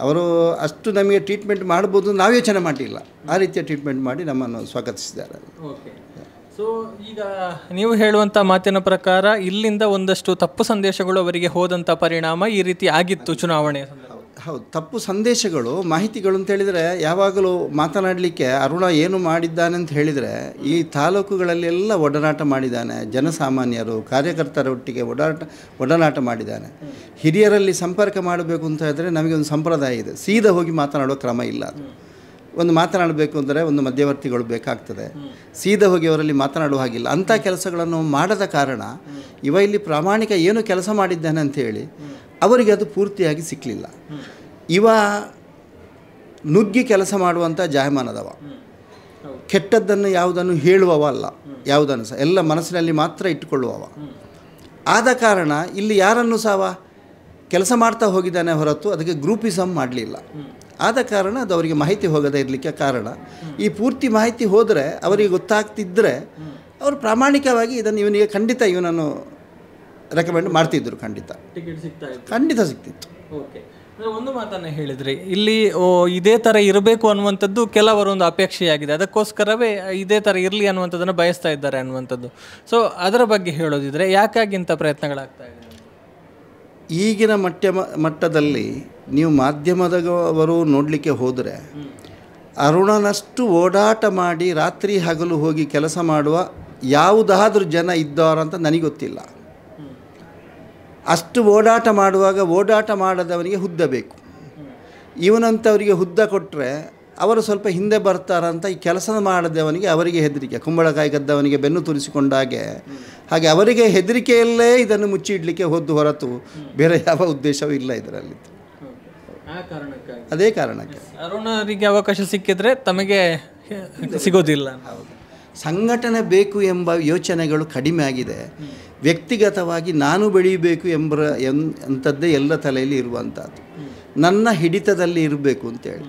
ಅವರು ಅಷ್ಟು ನಮಗೆ ಟ್ರೀಟ್ಮೆಂಟ್ ಮಾಡ್ಬೋದು ನಾವು ಯೋಚನೆ ಮಾಡಿಲ್ಲ ಆ ರೀತಿಯ ಟ್ರೀಟ್ಮೆಂಟ್ ಮಾಡಿ ನಮ್ಮನ್ನು ಸ್ವಾಗತಿಸಿದ್ದಾರೆ ಓಕೆ ಸೊ ಈಗ ನೀವು ಹೇಳುವಂಥ ಮಾತಿನ ಪ್ರಕಾರ ಇಲ್ಲಿಂದ ಒಂದಷ್ಟು ತಪ್ಪು ಸಂದೇಶಗಳು ಅವರಿಗೆ ಹೋದಂಥ ಪರಿಣಾಮ ಈ ರೀತಿ ಆಗಿತ್ತು ಚುನಾವಣೆ ಹೌದು ತಪ್ಪು ಸಂದೇಶಗಳು ಮಾಹಿತಿಗಳು ಅಂತ ಹೇಳಿದರೆ ಯಾವಾಗಲೂ ಮಾತನಾಡಲಿಕ್ಕೆ ಅರುಣ ಏನು ಮಾಡಿದ್ದಾನೆ ಅಂತ ಹೇಳಿದರೆ ಈ ತಾಲೂಕುಗಳಲ್ಲೆಲ್ಲ ಒಡನಾಟ ಮಾಡಿದ್ದಾನೆ ಜನಸಾಮಾನ್ಯರು ಕಾರ್ಯಕರ್ತರೊಟ್ಟಿಗೆ ಒಡಾಟ ಒಡನಾಟ ಮಾಡಿದ್ದಾನೆ ಹಿರಿಯರಲ್ಲಿ ಸಂಪರ್ಕ ಮಾಡಬೇಕು ಅಂತ ಹೇಳಿದರೆ ನಮಗೆ ಒಂದು ಸಂಪ್ರದಾಯ ಇದೆ ಸೀದಾ ಹೋಗಿ ಮಾತನಾಡುವ ಕ್ರಮ ಇಲ್ಲ ಅದು ಒಂದು ಮಾತನಾಡಬೇಕು ಅಂದರೆ ಒಂದು ಮಧ್ಯವರ್ತಿಗಳು ಬೇಕಾಗ್ತದೆ ಸೀದಾ ಹೋಗಿ ಅವರಲ್ಲಿ ಮಾತನಾಡುವ ಹಾಗಿಲ್ಲ ಅಂಥ ಕೆಲಸಗಳನ್ನು ಮಾಡದ ಕಾರಣ ಇವ ಇಲ್ಲಿ ಪ್ರಾಮಾಣಿಕ ಏನು ಕೆಲಸ ಮಾಡಿದ್ದಾನೆ ಅಂಥೇಳಿ ಅವರಿಗೆ ಅದು ಪೂರ್ತಿಯಾಗಿ ಸಿಕ್ಕಲಿಲ್ಲ ಇವ ನುಗ್ಗಿ ಕೆಲಸ ಮಾಡುವಂಥ ಜಾಯಮಾನದವ ಕೆಟ್ಟದ್ದನ್ನು ಯಾವುದನ್ನು ಹೇಳುವವ ಅಲ್ಲ ಯಾವುದನ್ನು ಸಹ ಎಲ್ಲ ಮನಸ್ಸಿನಲ್ಲಿ ಮಾತ್ರ ಇಟ್ಟುಕೊಳ್ಳುವವ ಆದ ಕಾರಣ ಇಲ್ಲಿ ಯಾರನ್ನು ಸಹ ಕೆಲಸ ಮಾಡ್ತಾ ಹೋಗಿದ್ದಾನೆ ಹೊರತು ಅದಕ್ಕೆ ಗ್ರೂಪಿಸಮ್ ಮಾಡಲಿಲ್ಲ ಆದ ಕಾರಣ ಅದು ಅವರಿಗೆ ಮಾಹಿತಿ ಹೋಗದೇ ಇರಲಿಕ್ಕೆ ಕಾರಣ ಈ ಪೂರ್ತಿ ಮಾಹಿತಿ ಹೋದರೆ ಅವರಿಗೆ ಗೊತ್ತಾಗ್ತಿದ್ದರೆ ಅವರು ಪ್ರಾಮಾಣಿಕವಾಗಿ ಇದನ್ನು ಇವನಿಗೆ ಖಂಡಿತ ಇವನನ್ನು ರೆಕಮೆಂಡ್ ಮಾಡ್ತಿದ್ದರು ಖಂಡಿತ ಖಂಡಿತ ಸಿಗ್ತಿತ್ತು ಓಕೆ ಒಂದು ಮಾತನ್ನು ಹೇಳಿದ್ರಿ ಇಲ್ಲಿ ಇದೇ ಥರ ಇರಬೇಕು ಅನ್ನುವಂಥದ್ದು ಕೆಲವರೊಂದು ಅಪೇಕ್ಷೆಯಾಗಿದೆ ಅದಕ್ಕೋಸ್ಕರವೇ ಇದೇ ಥರ ಇರಲಿ ಅನ್ನುವಂಥದ್ದನ್ನು ಬಯಸ್ತಾ ಇದ್ದಾರೆ ಅನ್ನುವಂಥದ್ದು ಸೊ ಅದರ ಬಗ್ಗೆ ಹೇಳೋದಿದ್ರೆ ಯಾಕಾಗಿ ಇಂಥ ಪ್ರಯತ್ನಗಳಾಗ್ತಾ ಇದೆ ಈಗಿನ ಮಟ್ಟ ಮಟ್ಟದಲ್ಲಿ ನೀವು ಮಾಧ್ಯಮದವರು ನೋಡಲಿಕ್ಕೆ ಹೋದರೆ ಅರುಣನಷ್ಟು ಓಡಾಟ ಮಾಡಿ ರಾತ್ರಿ ಹಗಲು ಹೋಗಿ ಕೆಲಸ ಮಾಡುವ ಯಾವುದಾದ್ರೂ ಜನ ಇದ್ದವರಂತ ನನಗೆ ಗೊತ್ತಿಲ್ಲ ಅಷ್ಟು ಓಡಾಟ ಮಾಡುವಾಗ ಓಡಾಟ ಮಾಡದವನಿಗೆ ಹುದ್ದ ಬೇಕು ಇವನಂಥವರಿಗೆ ಹುದ್ದ ಕೊಟ್ಟರೆ ಅವರು ಸ್ವಲ್ಪ ಹಿಂದೆ ಬರ್ತಾರಂತ ಈ ಕೆಲಸ ಮಾಡದವನಿಗೆ ಅವರಿಗೆ ಹೆದರಿಕೆ ಕುಂಬಳಕಾಯಿ ಗದ್ದವನಿಗೆ ಬೆನ್ನು ತುರಿಸಿಕೊಂಡಾಗೆ ಹಾಗೆ ಅವರಿಗೆ ಹೆದರಿಕೆಯಲ್ಲೇ ಇದನ್ನು ಮುಚ್ಚಿಡಲಿಕ್ಕೆ ಹೊದ್ದು ಹೊರತು ಬೇರೆ ಯಾವ ಉದ್ದೇಶವೂ ಇಲ್ಲ ಇದರಲ್ಲಿ ಅದೇ ಕಾರಣಕ್ಕೆ ಅರುಣರಿಗೆ ಅವಕಾಶ ಸಿಕ್ಕಿದ್ರೆ ತಮಗೆ ಸಿಗೋದಿಲ್ಲ ಸಂಘಟನೆ ಬೇಕು ಎಂಬ ಯೋಚನೆಗಳು ಕಡಿಮೆ ಆಗಿದೆ ವ್ಯಕ್ತಿಗತವಾಗಿ ನಾನು ಬೆಳೀಬೇಕು ಎಂಬ ಎನ್ ಅಂಥದ್ದೇ ಎಲ್ಲ ತಲೆಯಲ್ಲಿ ಇರುವಂಥದ್ದು ನನ್ನ ಹಿಡಿತದಲ್ಲಿ ಇರಬೇಕು ಅಂತೇಳಿ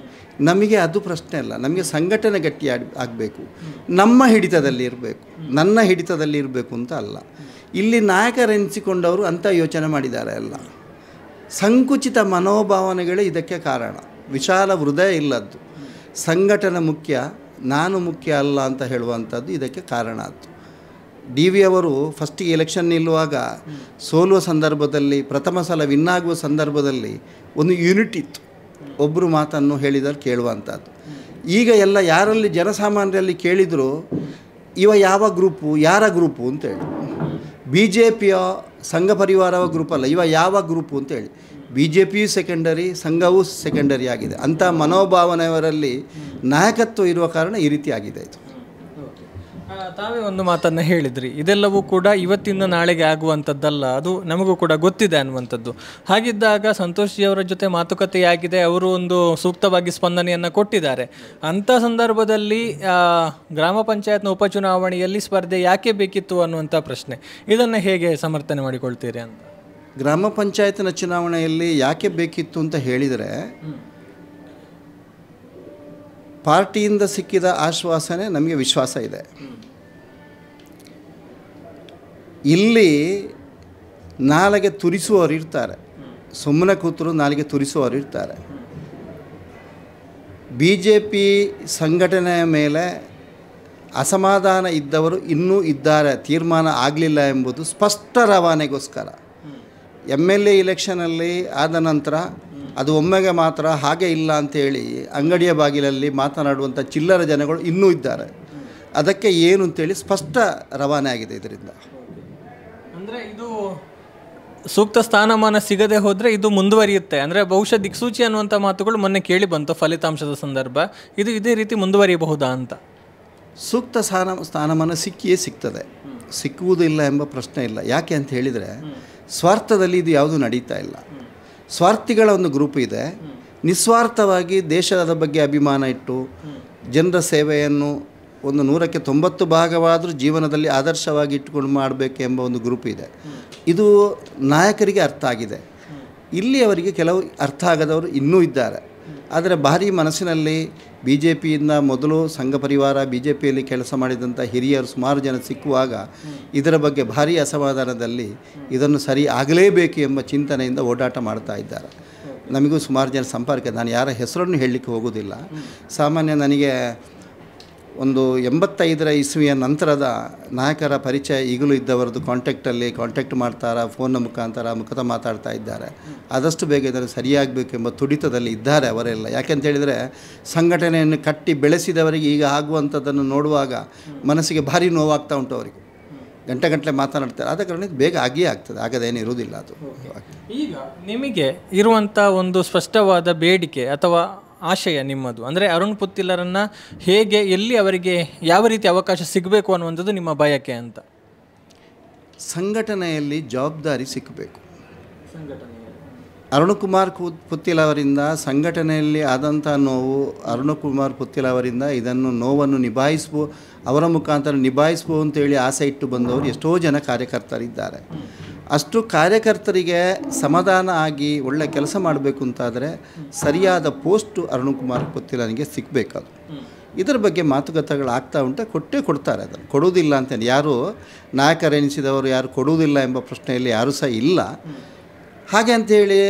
ನಮಗೆ ಅದು ಪ್ರಶ್ನೆ ಅಲ್ಲ ನಮಗೆ ಸಂಘಟನೆ ಗಟ್ಟಿ ಆಗಬೇಕು ನಮ್ಮ ಹಿಡಿತದಲ್ಲಿ ಇರಬೇಕು ನನ್ನ ಹಿಡಿತದಲ್ಲಿ ಇರಬೇಕು ಅಂತ ಅಲ್ಲ ಇಲ್ಲಿ ನಾಯಕರೆನಿಸಿಕೊಂಡವರು ಅಂಥ ಯೋಚನೆ ಮಾಡಿದ್ದಾರೆ ಅಲ್ಲ ಸಂಕುಚಿತ ಮನೋಭಾವನೆಗಳೇ ಇದಕ್ಕೆ ಕಾರಣ ವಿಶಾಲ ಹೃದಯ ಇಲ್ಲದ್ದು ಸಂಘಟನೆ ಮುಖ್ಯ ನಾನು ಮುಖ್ಯ ಅಲ್ಲ ಅಂತ ಹೇಳುವಂಥದ್ದು ಇದಕ್ಕೆ ಕಾರಣ ಆಯಿತು ಡಿ ವಿ ಅವರು ಫಸ್ಟಿಗೆ ಎಲೆಕ್ಷನ್ ನಿಲ್ಲುವಾಗ ಸೋಲುವ ಸಂದರ್ಭದಲ್ಲಿ ಪ್ರಥಮ ಸಲ ವಿನ್ನಾಗುವ ಸಂದರ್ಭದಲ್ಲಿ ಒಂದು ಯೂನಿಟ್ ಇತ್ತು ಒಬ್ಬರು ಮಾತನ್ನು ಹೇಳಿದಲ್ಲಿ ಕೇಳುವಂಥದ್ದು ಈಗ ಎಲ್ಲ ಯಾರಲ್ಲಿ ಜನಸಾಮಾನ್ಯರಲ್ಲಿ ಕೇಳಿದರೂ ಇವ ಯಾವ ಗ್ರೂಪು ಯಾರ ಗ್ರೂಪು ಅಂತೇಳಿ ಬಿ ಜೆ ಪಿಯ ಸಂಘ ಪರಿವಾರವ ಗ್ರೂಪ್ ಅಲ್ಲ ಇವ ಯಾವ ಗ್ರೂಪು ಅಂತೇಳಿ ಬಿ ಜೆ ಪಿಯು ಸೆಕೆಂಡರಿ ಸಂಘವೂ ಸೆಕೆಂಡರಿ ಆಗಿದೆ ಅಂಥ ಮನೋಭಾವನೆಯವರಲ್ಲಿ ನಾಯಕತ್ವ ಇರುವ ಕಾರಣ ಈ ರೀತಿ ಆಗಿದೆ ಇದು ತಾವೇ ಒಂದು ಮಾತನ್ನು ಹೇಳಿದ್ರಿ ಇದೆಲ್ಲವೂ ಕೂಡ ಇವತ್ತಿಂದ ನಾಳೆಗೆ ಆಗುವಂಥದ್ದಲ್ಲ ಅದು ನಮಗೂ ಕೂಡ ಗೊತ್ತಿದೆ ಅನ್ನುವಂಥದ್ದು ಹಾಗಿದ್ದಾಗ ಸಂತೋಷ್ ಜಿಯವರ ಅವರ ಜೊತೆ ಆಗಿದೆ ಅವರು ಒಂದು ಸೂಕ್ತವಾಗಿ ಸ್ಪಂದನೆಯನ್ನು ಕೊಟ್ಟಿದ್ದಾರೆ ಅಂಥ ಸಂದರ್ಭದಲ್ಲಿ ಗ್ರಾಮ ಪಂಚಾಯತ್ನ ಉಪಚುನಾವಣೆಯಲ್ಲಿ ಸ್ಪರ್ಧೆ ಯಾಕೆ ಬೇಕಿತ್ತು ಅನ್ನುವಂಥ ಪ್ರಶ್ನೆ ಇದನ್ನು ಹೇಗೆ ಸಮರ್ಥನೆ ಮಾಡಿಕೊಳ್ತೀರಿ ಅಂತ ಗ್ರಾಮ ಪಂಚಾಯತ್ನ ಚುನಾವಣೆಯಲ್ಲಿ ಯಾಕೆ ಬೇಕಿತ್ತು ಅಂತ ಹೇಳಿದರೆ ಪಾರ್ಟಿಯಿಂದ ಸಿಕ್ಕಿದ ಆಶ್ವಾಸನೆ ನಮಗೆ ವಿಶ್ವಾಸ ಇದೆ ಇಲ್ಲಿ ನಾಲಗೆ ತುರಿಸುವವರು ಇರ್ತಾರೆ ಸುಮ್ಮನೆ ಕೂತರು ನಾಲಿಗೆ ತುರಿಸುವವರು ಇರ್ತಾರೆ ಬಿ ಜೆ ಪಿ ಸಂಘಟನೆಯ ಮೇಲೆ ಅಸಮಾಧಾನ ಇದ್ದವರು ಇನ್ನೂ ಇದ್ದಾರೆ ತೀರ್ಮಾನ ಆಗಲಿಲ್ಲ ಎಂಬುದು ಸ್ಪಷ್ಟ ರವಾನೆಗೋಸ್ಕರ ಎಮ್ ಎಲ್ ಎ ಇಲೆಕ್ಷನಲ್ಲಿ ಆದ ನಂತರ ಅದು ಒಮ್ಮೆಗೆ ಮಾತ್ರ ಹಾಗೆ ಇಲ್ಲ ಅಂತೇಳಿ ಅಂಗಡಿಯ ಬಾಗಿಲಲ್ಲಿ ಮಾತನಾಡುವಂಥ ಚಿಲ್ಲರ ಜನಗಳು ಇನ್ನೂ ಇದ್ದಾರೆ ಅದಕ್ಕೆ ಏನು ಅಂತೇಳಿ ಸ್ಪಷ್ಟ ರವಾನೆ ಆಗಿದೆ ಇದರಿಂದ ಅಂದರೆ ಇದು ಸೂಕ್ತ ಸ್ಥಾನಮಾನ ಸಿಗದೆ ಹೋದರೆ ಇದು ಮುಂದುವರಿಯುತ್ತೆ ಅಂದರೆ ಬಹುಶಃ ದಿಕ್ಸೂಚಿ ಅನ್ನುವಂಥ ಮಾತುಗಳು ಮೊನ್ನೆ ಕೇಳಿ ಬಂತು ಫಲಿತಾಂಶದ ಸಂದರ್ಭ ಇದು ಇದೇ ರೀತಿ ಮುಂದುವರಿಯಬಹುದಾ ಅಂತ ಸೂಕ್ತ ಸ್ಥಾನ ಸ್ಥಾನಮಾನ ಸಿಕ್ಕಿಯೇ ಸಿಗ್ತದೆ ಸಿಕ್ಕುವುದಿಲ್ಲ ಎಂಬ ಪ್ರಶ್ನೆ ಇಲ್ಲ ಯಾಕೆ ಅಂತ ಹೇಳಿದರೆ ಸ್ವಾರ್ಥದಲ್ಲಿ ಇದು ಯಾವುದೂ ನಡೀತಾ ಇಲ್ಲ ಸ್ವಾರ್ಥಿಗಳ ಒಂದು ಗ್ರೂಪ್ ಇದೆ ನಿಸ್ವಾರ್ಥವಾಗಿ ದೇಶದ ಬಗ್ಗೆ ಅಭಿಮಾನ ಇಟ್ಟು ಜನರ ಸೇವೆಯನ್ನು ಒಂದು ನೂರಕ್ಕೆ ತೊಂಬತ್ತು ಭಾಗವಾದರೂ ಜೀವನದಲ್ಲಿ ಆದರ್ಶವಾಗಿ ಇಟ್ಟುಕೊಂಡು ಮಾಡಬೇಕು ಎಂಬ ಒಂದು ಗ್ರೂಪ್ ಇದೆ ಇದು ನಾಯಕರಿಗೆ ಅರ್ಥ ಆಗಿದೆ ಇಲ್ಲಿ ಅವರಿಗೆ ಕೆಲವು ಅರ್ಥ ಆಗದವರು ಇನ್ನೂ ಇದ್ದಾರೆ ಆದರೆ ಭಾರಿ ಮನಸ್ಸಿನಲ್ಲಿ ಬಿ ಜೆ ಪಿಯಿಂದ ಮೊದಲು ಸಂಘ ಪರಿವಾರ ಬಿ ಜೆ ಪಿಯಲ್ಲಿ ಕೆಲಸ ಮಾಡಿದಂಥ ಹಿರಿಯರು ಸುಮಾರು ಜನ ಸಿಕ್ಕುವಾಗ ಇದರ ಬಗ್ಗೆ ಭಾರಿ ಅಸಮಾಧಾನದಲ್ಲಿ ಇದನ್ನು ಸರಿ ಆಗಲೇಬೇಕು ಎಂಬ ಚಿಂತನೆಯಿಂದ ಓಡಾಟ ಮಾಡ್ತಾ ಇದ್ದಾರೆ ನಮಗೂ ಸುಮಾರು ಜನ ಸಂಪರ್ಕ ನಾನು ಯಾರ ಹೆಸರನ್ನು ಹೇಳಲಿಕ್ಕೆ ಹೋಗೋದಿಲ್ಲ ಸಾಮಾನ್ಯ ನನಗೆ ಒಂದು ಎಂಬತ್ತೈದರ ಇಸ್ವಿಯ ನಂತರದ ನಾಯಕರ ಪರಿಚಯ ಈಗಲೂ ಇದ್ದವರದ್ದು ಕಾಂಟ್ಯಾಕ್ಟಲ್ಲಿ ಕಾಂಟ್ಯಾಕ್ಟ್ ಮಾಡ್ತಾರ ಫೋನ್ನ ಮುಖಾಂತರ ಮುಖತ ಮಾತಾಡ್ತಾ ಇದ್ದಾರೆ ಆದಷ್ಟು ಬೇಗ ಇದನ್ನು ಸರಿಯಾಗಬೇಕೆಂಬ ತುಡಿತದಲ್ಲಿ ಇದ್ದಾರೆ ಅವರೆಲ್ಲ ಯಾಕೆಂಥೇಳಿದರೆ ಸಂಘಟನೆಯನ್ನು ಕಟ್ಟಿ ಬೆಳೆಸಿದವರಿಗೆ ಈಗ ಆಗುವಂಥದ್ದನ್ನು ನೋಡುವಾಗ ಮನಸ್ಸಿಗೆ ಭಾರಿ ನೋವಾಗ್ತಾ ಉಂಟು ಅವರಿಗೆ ಗಂಟೆ ಗಂಟಲೆ ಮಾತನಾಡ್ತಾರೆ ಆದ ಕಾರಣ ಬೇಗ ಆಗಿಯೇ ಆಗ್ತದೆ ಆಗದೇನು ಇರುವುದಿಲ್ಲ ಅದು ಈಗ ನಿಮಗೆ ಇರುವಂಥ ಒಂದು ಸ್ಪಷ್ಟವಾದ ಬೇಡಿಕೆ ಅಥವಾ ಆಶಯ ನಿಮ್ಮದು ಅಂದರೆ ಅರುಣ್ ಪುತ್ತಿಲರನ್ನು ಹೇಗೆ ಎಲ್ಲಿ ಅವರಿಗೆ ಯಾವ ರೀತಿ ಅವಕಾಶ ಸಿಗಬೇಕು ಅನ್ನುವಂಥದ್ದು ನಿಮ್ಮ ಬಯಕೆ ಅಂತ ಸಂಘಟನೆಯಲ್ಲಿ ಜವಾಬ್ದಾರಿ ಸಿಕ್ಕಬೇಕು ಕುಮಾರ್ ಪುತ್ತಿಲ್ ಅವರಿಂದ ಸಂಘಟನೆಯಲ್ಲಿ ಆದಂಥ ನೋವು ಅರುಣಕುಮಾರ್ ಪುತ್ತಿಲ್ ಅವರಿಂದ ಇದನ್ನು ನೋವನ್ನು ನಿಭಾಯಿಸ್ಬೋ ಅವರ ಮುಖಾಂತರ ನಿಭಾಯಿಸ್ಬೋ ಅಂತೇಳಿ ಆಸೆ ಇಟ್ಟು ಬಂದವರು ಎಷ್ಟೋ ಜನ ಕಾರ್ಯಕರ್ತರಿದ್ದಾರೆ ಅಷ್ಟು ಕಾರ್ಯಕರ್ತರಿಗೆ ಸಮಾಧಾನ ಆಗಿ ಒಳ್ಳೆ ಕೆಲಸ ಮಾಡಬೇಕು ಅಂತಾದರೆ ಸರಿಯಾದ ಪೋಸ್ಟು ಅರುಣ್ ಕುಮಾರ್ ಗೊತ್ತಿಲ್ಲ ನನಗೆ ಸಿಗಬೇಕದು ಇದರ ಬಗ್ಗೆ ಮಾತುಕತೆಗಳು ಆಗ್ತಾ ಉಂಟು ಕೊಟ್ಟೇ ಕೊಡ್ತಾರೆ ಅದನ್ನು ಕೊಡುವುದಿಲ್ಲ ಅಂತ ಯಾರು ನಾಯಕರೆನಿಸಿದವರು ಯಾರು ಕೊಡುವುದಿಲ್ಲ ಎಂಬ ಪ್ರಶ್ನೆಯಲ್ಲಿ ಯಾರೂ ಸಹ ಇಲ್ಲ ಹಾಗೆ ಅಂಥೇಳಿ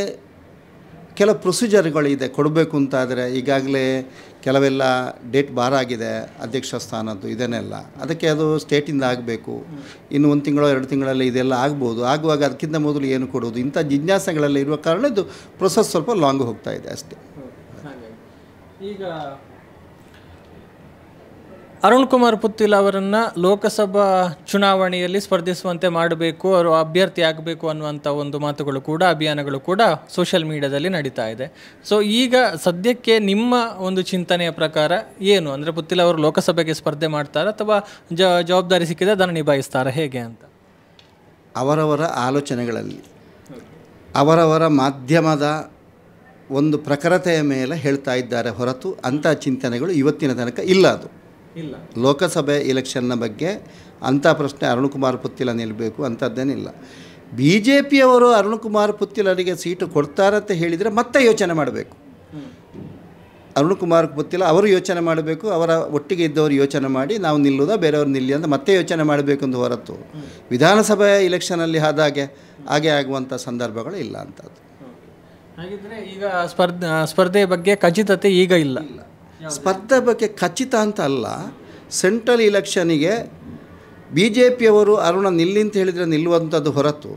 ಕೆಲವು ಪ್ರೊಸೀಜರ್ಗಳಿದೆ ಕೊಡಬೇಕು ಅಂತಾದರೆ ಈಗಾಗಲೇ ಕೆಲವೆಲ್ಲ ಡೇಟ್ ಬಾರ್ ಆಗಿದೆ ಅಧ್ಯಕ್ಷ ಸ್ಥಾನದ್ದು ಇದನ್ನೆಲ್ಲ ಅದಕ್ಕೆ ಅದು ಸ್ಟೇಟಿಂದ ಆಗಬೇಕು ಇನ್ನು ಒಂದು ತಿಂಗಳು ಎರಡು ತಿಂಗಳಲ್ಲಿ ಇದೆಲ್ಲ ಆಗ್ಬೋದು ಆಗುವಾಗ ಅದಕ್ಕಿಂತ ಮೊದಲು ಏನು ಕೊಡೋದು ಇಂಥ ಜಿಜ್ಞಾಸೆಗಳಲ್ಲಿ ಇರುವ ಕಾರಣ ಇದು ಪ್ರೊಸೆಸ್ ಸ್ವಲ್ಪ ಲಾಂಗ್ ಹೋಗ್ತಾ ಇದೆ ಅಷ್ಟೇ ಈಗ ಅರುಣ್ ಕುಮಾರ್ ಪುತ್ತಿಲ್ ಅವರನ್ನು ಲೋಕಸಭಾ ಚುನಾವಣೆಯಲ್ಲಿ ಸ್ಪರ್ಧಿಸುವಂತೆ ಮಾಡಬೇಕು ಅವರು ಅಭ್ಯರ್ಥಿ ಆಗಬೇಕು ಅನ್ನುವಂಥ ಒಂದು ಮಾತುಗಳು ಕೂಡ ಅಭಿಯಾನಗಳು ಕೂಡ ಸೋಷಿಯಲ್ ಮೀಡಿಯಾದಲ್ಲಿ ನಡೀತಾ ಇದೆ ಸೊ ಈಗ ಸದ್ಯಕ್ಕೆ ನಿಮ್ಮ ಒಂದು ಚಿಂತನೆಯ ಪ್ರಕಾರ ಏನು ಅಂದರೆ ಪುತ್ತಿಲ್ ಅವರು ಲೋಕಸಭೆಗೆ ಸ್ಪರ್ಧೆ ಮಾಡ್ತಾರಾ ಅಥವಾ ಜ ಜವಾಬ್ದಾರಿ ಸಿಕ್ಕಿದೆ ಅದನ್ನು ನಿಭಾಯಿಸ್ತಾರೆ ಹೇಗೆ ಅಂತ ಅವರವರ ಆಲೋಚನೆಗಳಲ್ಲಿ ಅವರವರ ಮಾಧ್ಯಮದ ಒಂದು ಪ್ರಖರತೆಯ ಮೇಲೆ ಹೇಳ್ತಾ ಇದ್ದಾರೆ ಹೊರತು ಅಂಥ ಚಿಂತನೆಗಳು ಇವತ್ತಿನ ತನಕ ಇಲ್ಲ ಅದು ಇಲ್ಲ ಲೋಕಸಭೆ ಇಲೆಕ್ಷನ್ನ ಬಗ್ಗೆ ಅಂಥ ಪ್ರಶ್ನೆ ಅರುಣ್ ಕುಮಾರ್ ಪುತ್ತಿಲ ನಿಲ್ಲಬೇಕು ಅಂಥದ್ದೇನಿಲ್ಲ ಬಿ ಜೆ ಪಿಯವರು ಕುಮಾರ್ ಪುತ್ತಿಲರಿಗೆ ಸೀಟು ಕೊಡ್ತಾರಂತ ಹೇಳಿದರೆ ಮತ್ತೆ ಯೋಚನೆ ಮಾಡಬೇಕು ಅರುಣ್ ಕುಮಾರ್ ಪುತ್ತಿಲ ಅವರು ಯೋಚನೆ ಮಾಡಬೇಕು ಅವರ ಒಟ್ಟಿಗೆ ಇದ್ದವರು ಯೋಚನೆ ಮಾಡಿ ನಾವು ನಿಲ್ಲುವುದ ಬೇರೆಯವರು ನಿಲ್ಲಿ ಅಂತ ಮತ್ತೆ ಯೋಚನೆ ಮಾಡಬೇಕು ಅಂತ ಹೊರತು ವಿಧಾನಸಭೆ ಇಲೆಕ್ಷನಲ್ಲಿ ಆದಾಗೆ ಹಾಗೆ ಆಗುವಂಥ ಸಂದರ್ಭಗಳು ಇಲ್ಲ ಅಂತದ್ದು ಹಾಗಿದ್ರೆ ಈಗ ಸ್ಪರ್ಧೆ ಸ್ಪರ್ಧೆಯ ಬಗ್ಗೆ ಖಚಿತತೆ ಈಗ ಇಲ್ಲ ಸ್ಪರ್ಧೆ ಬಗ್ಗೆ ಖಚಿತ ಅಂತ ಅಲ್ಲ ಸೆಂಟ್ರಲ್ ಇಲೆಕ್ಷನಿಗೆ ಬಿ ಜೆ ಪಿಯವರು ಅರುಣ ನಿಲ್ಲಿ ಅಂತ ಹೇಳಿದರೆ ನಿಲ್ಲುವಂಥದ್ದು ಹೊರತು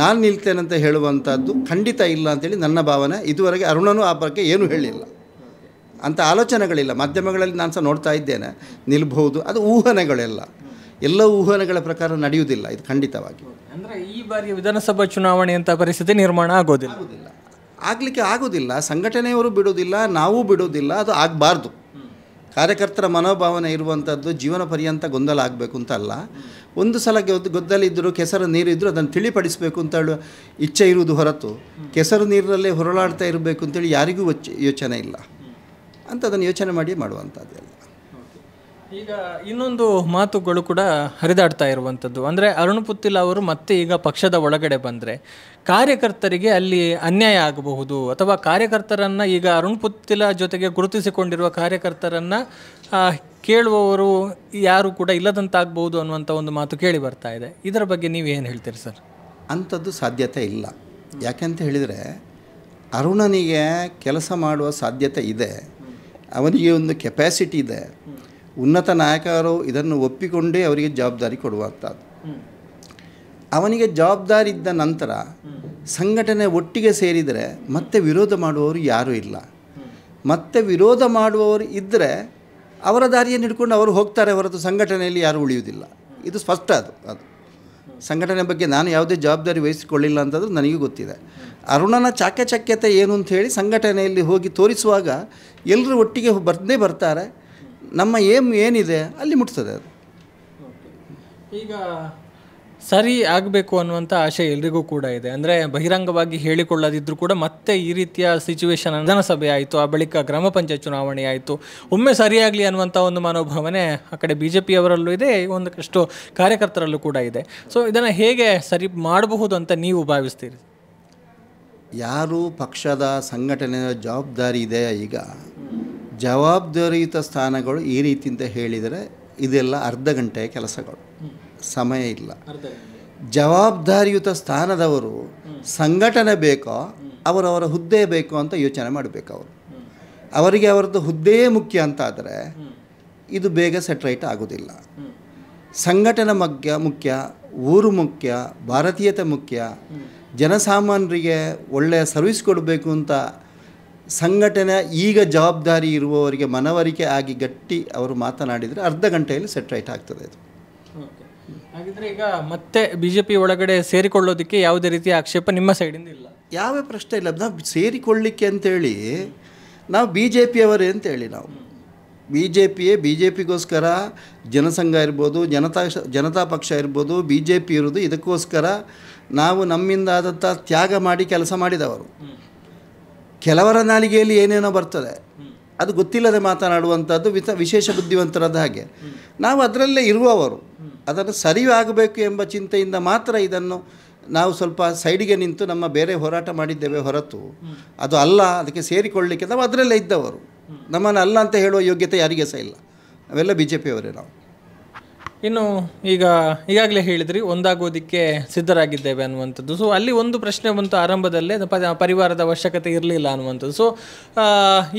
ನಾನು ನಿಲ್ತೇನೆ ಅಂತ ಹೇಳುವಂಥದ್ದು ಖಂಡಿತ ಇಲ್ಲ ಅಂತೇಳಿ ನನ್ನ ಭಾವನೆ ಇದುವರೆಗೆ ಅರುಣನೂ ಆ ಬಗ್ಗೆ ಏನೂ ಹೇಳಿಲ್ಲ ಅಂಥ ಆಲೋಚನೆಗಳಿಲ್ಲ ಮಾಧ್ಯಮಗಳಲ್ಲಿ ನಾನು ಸಹ ನೋಡ್ತಾ ಇದ್ದೇನೆ ನಿಲ್ಬಹುದು ಅದು ಊಹನೆಗಳೆಲ್ಲ ಎಲ್ಲ ಊಹನೆಗಳ ಪ್ರಕಾರ ನಡೆಯುವುದಿಲ್ಲ ಇದು ಖಂಡಿತವಾಗಿ ಅಂದರೆ ಈ ಬಾರಿ ವಿಧಾನಸಭಾ ಚುನಾವಣೆ ಅಂತ ಪರಿಸ್ಥಿತಿ ನಿರ್ಮಾಣ ಆಗೋದಿಲ್ಲ ಆಗಲಿಕ್ಕೆ ಆಗೋದಿಲ್ಲ ಸಂಘಟನೆಯವರು ಬಿಡೋದಿಲ್ಲ ನಾವು ಬಿಡೋದಿಲ್ಲ ಅದು ಆಗಬಾರ್ದು ಕಾರ್ಯಕರ್ತರ ಮನೋಭಾವನೆ ಇರುವಂಥದ್ದು ಜೀವನ ಪರ್ಯಂತ ಗೊಂದಲ ಆಗಬೇಕು ಅಂತ ಅಲ್ಲ ಒಂದು ಸಲ ಗೊದ್ದಲಿದ್ದರೂ ಕೆಸರು ನೀರಿದ್ದರೂ ಅದನ್ನು ತಿಳಿಪಡಿಸಬೇಕು ಅಂತ ಹೇಳುವ ಇಚ್ಛೆ ಇರುವುದು ಹೊರತು ಕೆಸರು ನೀರಲ್ಲೇ ಹೊರಳಾಡ್ತಾ ಇರಬೇಕು ಅಂತೇಳಿ ಯಾರಿಗೂ ಯೋಚನೆ ಇಲ್ಲ ಅಂತ ಅದನ್ನು ಯೋಚನೆ ಮಾಡಿ ಮಾಡುವಂಥದ್ದೆಲ್ಲ ಈಗ ಇನ್ನೊಂದು ಮಾತುಗಳು ಕೂಡ ಹರಿದಾಡ್ತಾ ಇರುವಂಥದ್ದು ಅಂದರೆ ಅರುಣ್ ಪುತ್ತಿಲ್ ಅವರು ಮತ್ತೆ ಈಗ ಪಕ್ಷದ ಒಳಗಡೆ ಬಂದರೆ ಕಾರ್ಯಕರ್ತರಿಗೆ ಅಲ್ಲಿ ಅನ್ಯಾಯ ಆಗಬಹುದು ಅಥವಾ ಕಾರ್ಯಕರ್ತರನ್ನು ಈಗ ಅರುಣ್ ಪುತ್ತಿಲ ಜೊತೆಗೆ ಗುರುತಿಸಿಕೊಂಡಿರುವ ಕಾರ್ಯಕರ್ತರನ್ನು ಕೇಳುವವರು ಯಾರು ಕೂಡ ಇಲ್ಲದಂತಾಗಬಹುದು ಅನ್ನುವಂಥ ಒಂದು ಮಾತು ಕೇಳಿ ಬರ್ತಾ ಇದೆ ಇದರ ಬಗ್ಗೆ ನೀವು ಏನು ಹೇಳ್ತೀರಿ ಸರ್ ಅಂಥದ್ದು ಸಾಧ್ಯತೆ ಇಲ್ಲ ಯಾಕೆಂತ ಹೇಳಿದರೆ ಅರುಣನಿಗೆ ಕೆಲಸ ಮಾಡುವ ಸಾಧ್ಯತೆ ಇದೆ ಅವನಿಗೆ ಒಂದು ಕೆಪ್ಯಾಸಿಟಿ ಇದೆ ಉನ್ನತ ನಾಯಕರು ಇದನ್ನು ಒಪ್ಪಿಕೊಂಡೇ ಅವರಿಗೆ ಜವಾಬ್ದಾರಿ ಕೊಡುವಂಥದ್ದು ಅವನಿಗೆ ಜವಾಬ್ದಾರಿ ಇದ್ದ ನಂತರ ಸಂಘಟನೆ ಒಟ್ಟಿಗೆ ಸೇರಿದರೆ ಮತ್ತೆ ವಿರೋಧ ಮಾಡುವವರು ಯಾರೂ ಇಲ್ಲ ಮತ್ತೆ ವಿರೋಧ ಮಾಡುವವರು ಇದ್ದರೆ ಅವರ ದಾರಿಯನ್ನು ಹಿಡ್ಕೊಂಡು ಅವರು ಹೋಗ್ತಾರೆ ಹೊರತು ಸಂಘಟನೆಯಲ್ಲಿ ಯಾರೂ ಉಳಿಯುವುದಿಲ್ಲ ಇದು ಸ್ಪಷ್ಟ ಅದು ಅದು ಸಂಘಟನೆ ಬಗ್ಗೆ ನಾನು ಯಾವುದೇ ಜವಾಬ್ದಾರಿ ವಹಿಸಿಕೊಳ್ಳಿಲ್ಲ ಅಂತಂದ್ರೆ ನನಗೂ ಗೊತ್ತಿದೆ ಅರುಣನ ಚಾಕಚಕ್ಯತೆ ಏನು ಅಂತ ಹೇಳಿ ಸಂಘಟನೆಯಲ್ಲಿ ಹೋಗಿ ತೋರಿಸುವಾಗ ಎಲ್ಲರೂ ಒಟ್ಟಿಗೆ ಬರ್ತನೇ ಬರ್ತಾರೆ ನಮ್ಮ ಏಮ್ ಏನಿದೆ ಅಲ್ಲಿ ಮುಟ್ತದೆ ಅದು ಈಗ ಸರಿ ಆಗಬೇಕು ಅನ್ನುವಂಥ ಆಶೆ ಎಲ್ರಿಗೂ ಕೂಡ ಇದೆ ಅಂದರೆ ಬಹಿರಂಗವಾಗಿ ಹೇಳಿಕೊಳ್ಳದಿದ್ದರೂ ಕೂಡ ಮತ್ತೆ ಈ ರೀತಿಯ ಸಿಚುವೇಶನ್ ವಿಧಾನಸಭೆ ಆಯಿತು ಆ ಬಳಿಕ ಗ್ರಾಮ ಪಂಚಾಯತ್ ಚುನಾವಣೆ ಆಯಿತು ಒಮ್ಮೆ ಸರಿಯಾಗಲಿ ಅನ್ನುವಂಥ ಒಂದು ಮನೋಭಾವನೆ ಆ ಕಡೆ ಬಿ ಜೆ ಪಿಯವರಲ್ಲೂ ಇದೆ ಒಂದಷ್ಟು ಕಾರ್ಯಕರ್ತರಲ್ಲೂ ಕೂಡ ಇದೆ ಸೊ ಇದನ್ನು ಹೇಗೆ ಸರಿ ಮಾಡಬಹುದು ಅಂತ ನೀವು ಭಾವಿಸ್ತೀರಿ ಯಾರು ಪಕ್ಷದ ಸಂಘಟನೆಯ ಜವಾಬ್ದಾರಿ ಇದೆ ಈಗ ಜವಾಬ್ದಾರಿಯುತ ಸ್ಥಾನಗಳು ಈ ರೀತಿಯಿಂದ ಹೇಳಿದರೆ ಇದೆಲ್ಲ ಅರ್ಧ ಗಂಟೆಯ ಕೆಲಸಗಳು ಸಮಯ ಇಲ್ಲ ಜವಾಬ್ದಾರಿಯುತ ಸ್ಥಾನದವರು ಸಂಘಟನೆ ಬೇಕೋ ಅವರವರ ಹುದ್ದೆ ಬೇಕೋ ಅಂತ ಯೋಚನೆ ಮಾಡಬೇಕು ಅವರು ಅವರಿಗೆ ಅವರದ್ದು ಹುದ್ದೆಯೇ ಮುಖ್ಯ ಅಂತ ಆದರೆ ಇದು ಬೇಗ ಸೆಟ್ರೈಟ್ ಆಗೋದಿಲ್ಲ ಸಂಘಟನೆ ಮಗ್ಗ ಮುಖ್ಯ ಊರು ಮುಖ್ಯ ಭಾರತೀಯತೆ ಮುಖ್ಯ ಜನಸಾಮಾನ್ಯರಿಗೆ ಒಳ್ಳೆಯ ಸರ್ವಿಸ್ ಕೊಡಬೇಕು ಅಂತ ಸಂಘಟನೆ ಈಗ ಜವಾಬ್ದಾರಿ ಇರುವವರಿಗೆ ಮನವರಿಕೆ ಆಗಿ ಗಟ್ಟಿ ಅವರು ಮಾತನಾಡಿದರೆ ಅರ್ಧ ಗಂಟೆಯಲ್ಲಿ ಸೆಟ್ರೈಟ್ ಆಗ್ತದೆ ಅದು ಹಾಗಿದ್ರೆ ಈಗ ಮತ್ತೆ ಬಿ ಜೆ ಪಿ ಒಳಗಡೆ ಸೇರಿಕೊಳ್ಳೋದಕ್ಕೆ ಯಾವುದೇ ರೀತಿಯ ಆಕ್ಷೇಪ ನಿಮ್ಮ ಸೈಡಿಂದ ಇಲ್ಲ ಯಾವ ಪ್ರಶ್ನೆ ಇಲ್ಲ ನಾವು ಸೇರಿಕೊಳ್ಳಿಕ್ಕೆ ಅಂತೇಳಿ ನಾವು ಬಿ ಜೆ ಪಿಯವರೇ ಅಂತೇಳಿ ನಾವು ಬಿ ಜೆ ಪಿಯೇ ಬಿ ಜೆ ಪಿಗೋಸ್ಕರ ಜನಸಂಘ ಇರ್ಬೋದು ಜನತಾ ಜನತಾ ಪಕ್ಷ ಇರ್ಬೋದು ಬಿ ಜೆ ಪಿ ಇರೋದು ಇದಕ್ಕೋಸ್ಕರ ನಾವು ನಮ್ಮಿಂದ ಆದಂಥ ತ್ಯಾಗ ಮಾಡಿ ಕೆಲಸ ಮಾಡಿದವರು ಕೆಲವರ ನಾಲಿಗೆಯಲ್ಲಿ ಏನೇನೋ ಬರ್ತದೆ ಅದು ಗೊತ್ತಿಲ್ಲದೆ ಮಾತನಾಡುವಂಥದ್ದು ವಿತ ವಿಶೇಷ ಬುದ್ಧಿವಂತರದ್ದು ಹಾಗೆ ನಾವು ಅದರಲ್ಲೇ ಇರುವವರು ಅದನ್ನು ಆಗಬೇಕು ಎಂಬ ಚಿಂತೆಯಿಂದ ಮಾತ್ರ ಇದನ್ನು ನಾವು ಸ್ವಲ್ಪ ಸೈಡಿಗೆ ನಿಂತು ನಮ್ಮ ಬೇರೆ ಹೋರಾಟ ಮಾಡಿದ್ದೇವೆ ಹೊರತು ಅದು ಅಲ್ಲ ಅದಕ್ಕೆ ಸೇರಿಕೊಳ್ಳಲಿಕ್ಕೆ ನಾವು ಅದರಲ್ಲೇ ಇದ್ದವರು ನಮ್ಮನ್ನು ಅಲ್ಲ ಅಂತ ಹೇಳುವ ಯೋಗ್ಯತೆ ಯಾರಿಗೆ ಸಹ ಇಲ್ಲ ಅವೆಲ್ಲ ಬಿ ಜೆ ಪಿಯವರೇ ನಾವು ಇನ್ನು ಈಗ ಈಗಾಗಲೇ ಹೇಳಿದ್ರಿ ಒಂದಾಗೋದಕ್ಕೆ ಸಿದ್ಧರಾಗಿದ್ದೇವೆ ಅನ್ನುವಂಥದ್ದು ಸೊ ಅಲ್ಲಿ ಒಂದು ಪ್ರಶ್ನೆ ಬಂತು ಆರಂಭದಲ್ಲೇ ಪರಿವಾರದ ಅವಶ್ಯಕತೆ ಇರಲಿಲ್ಲ ಅನ್ನುವಂಥದ್ದು ಸೊ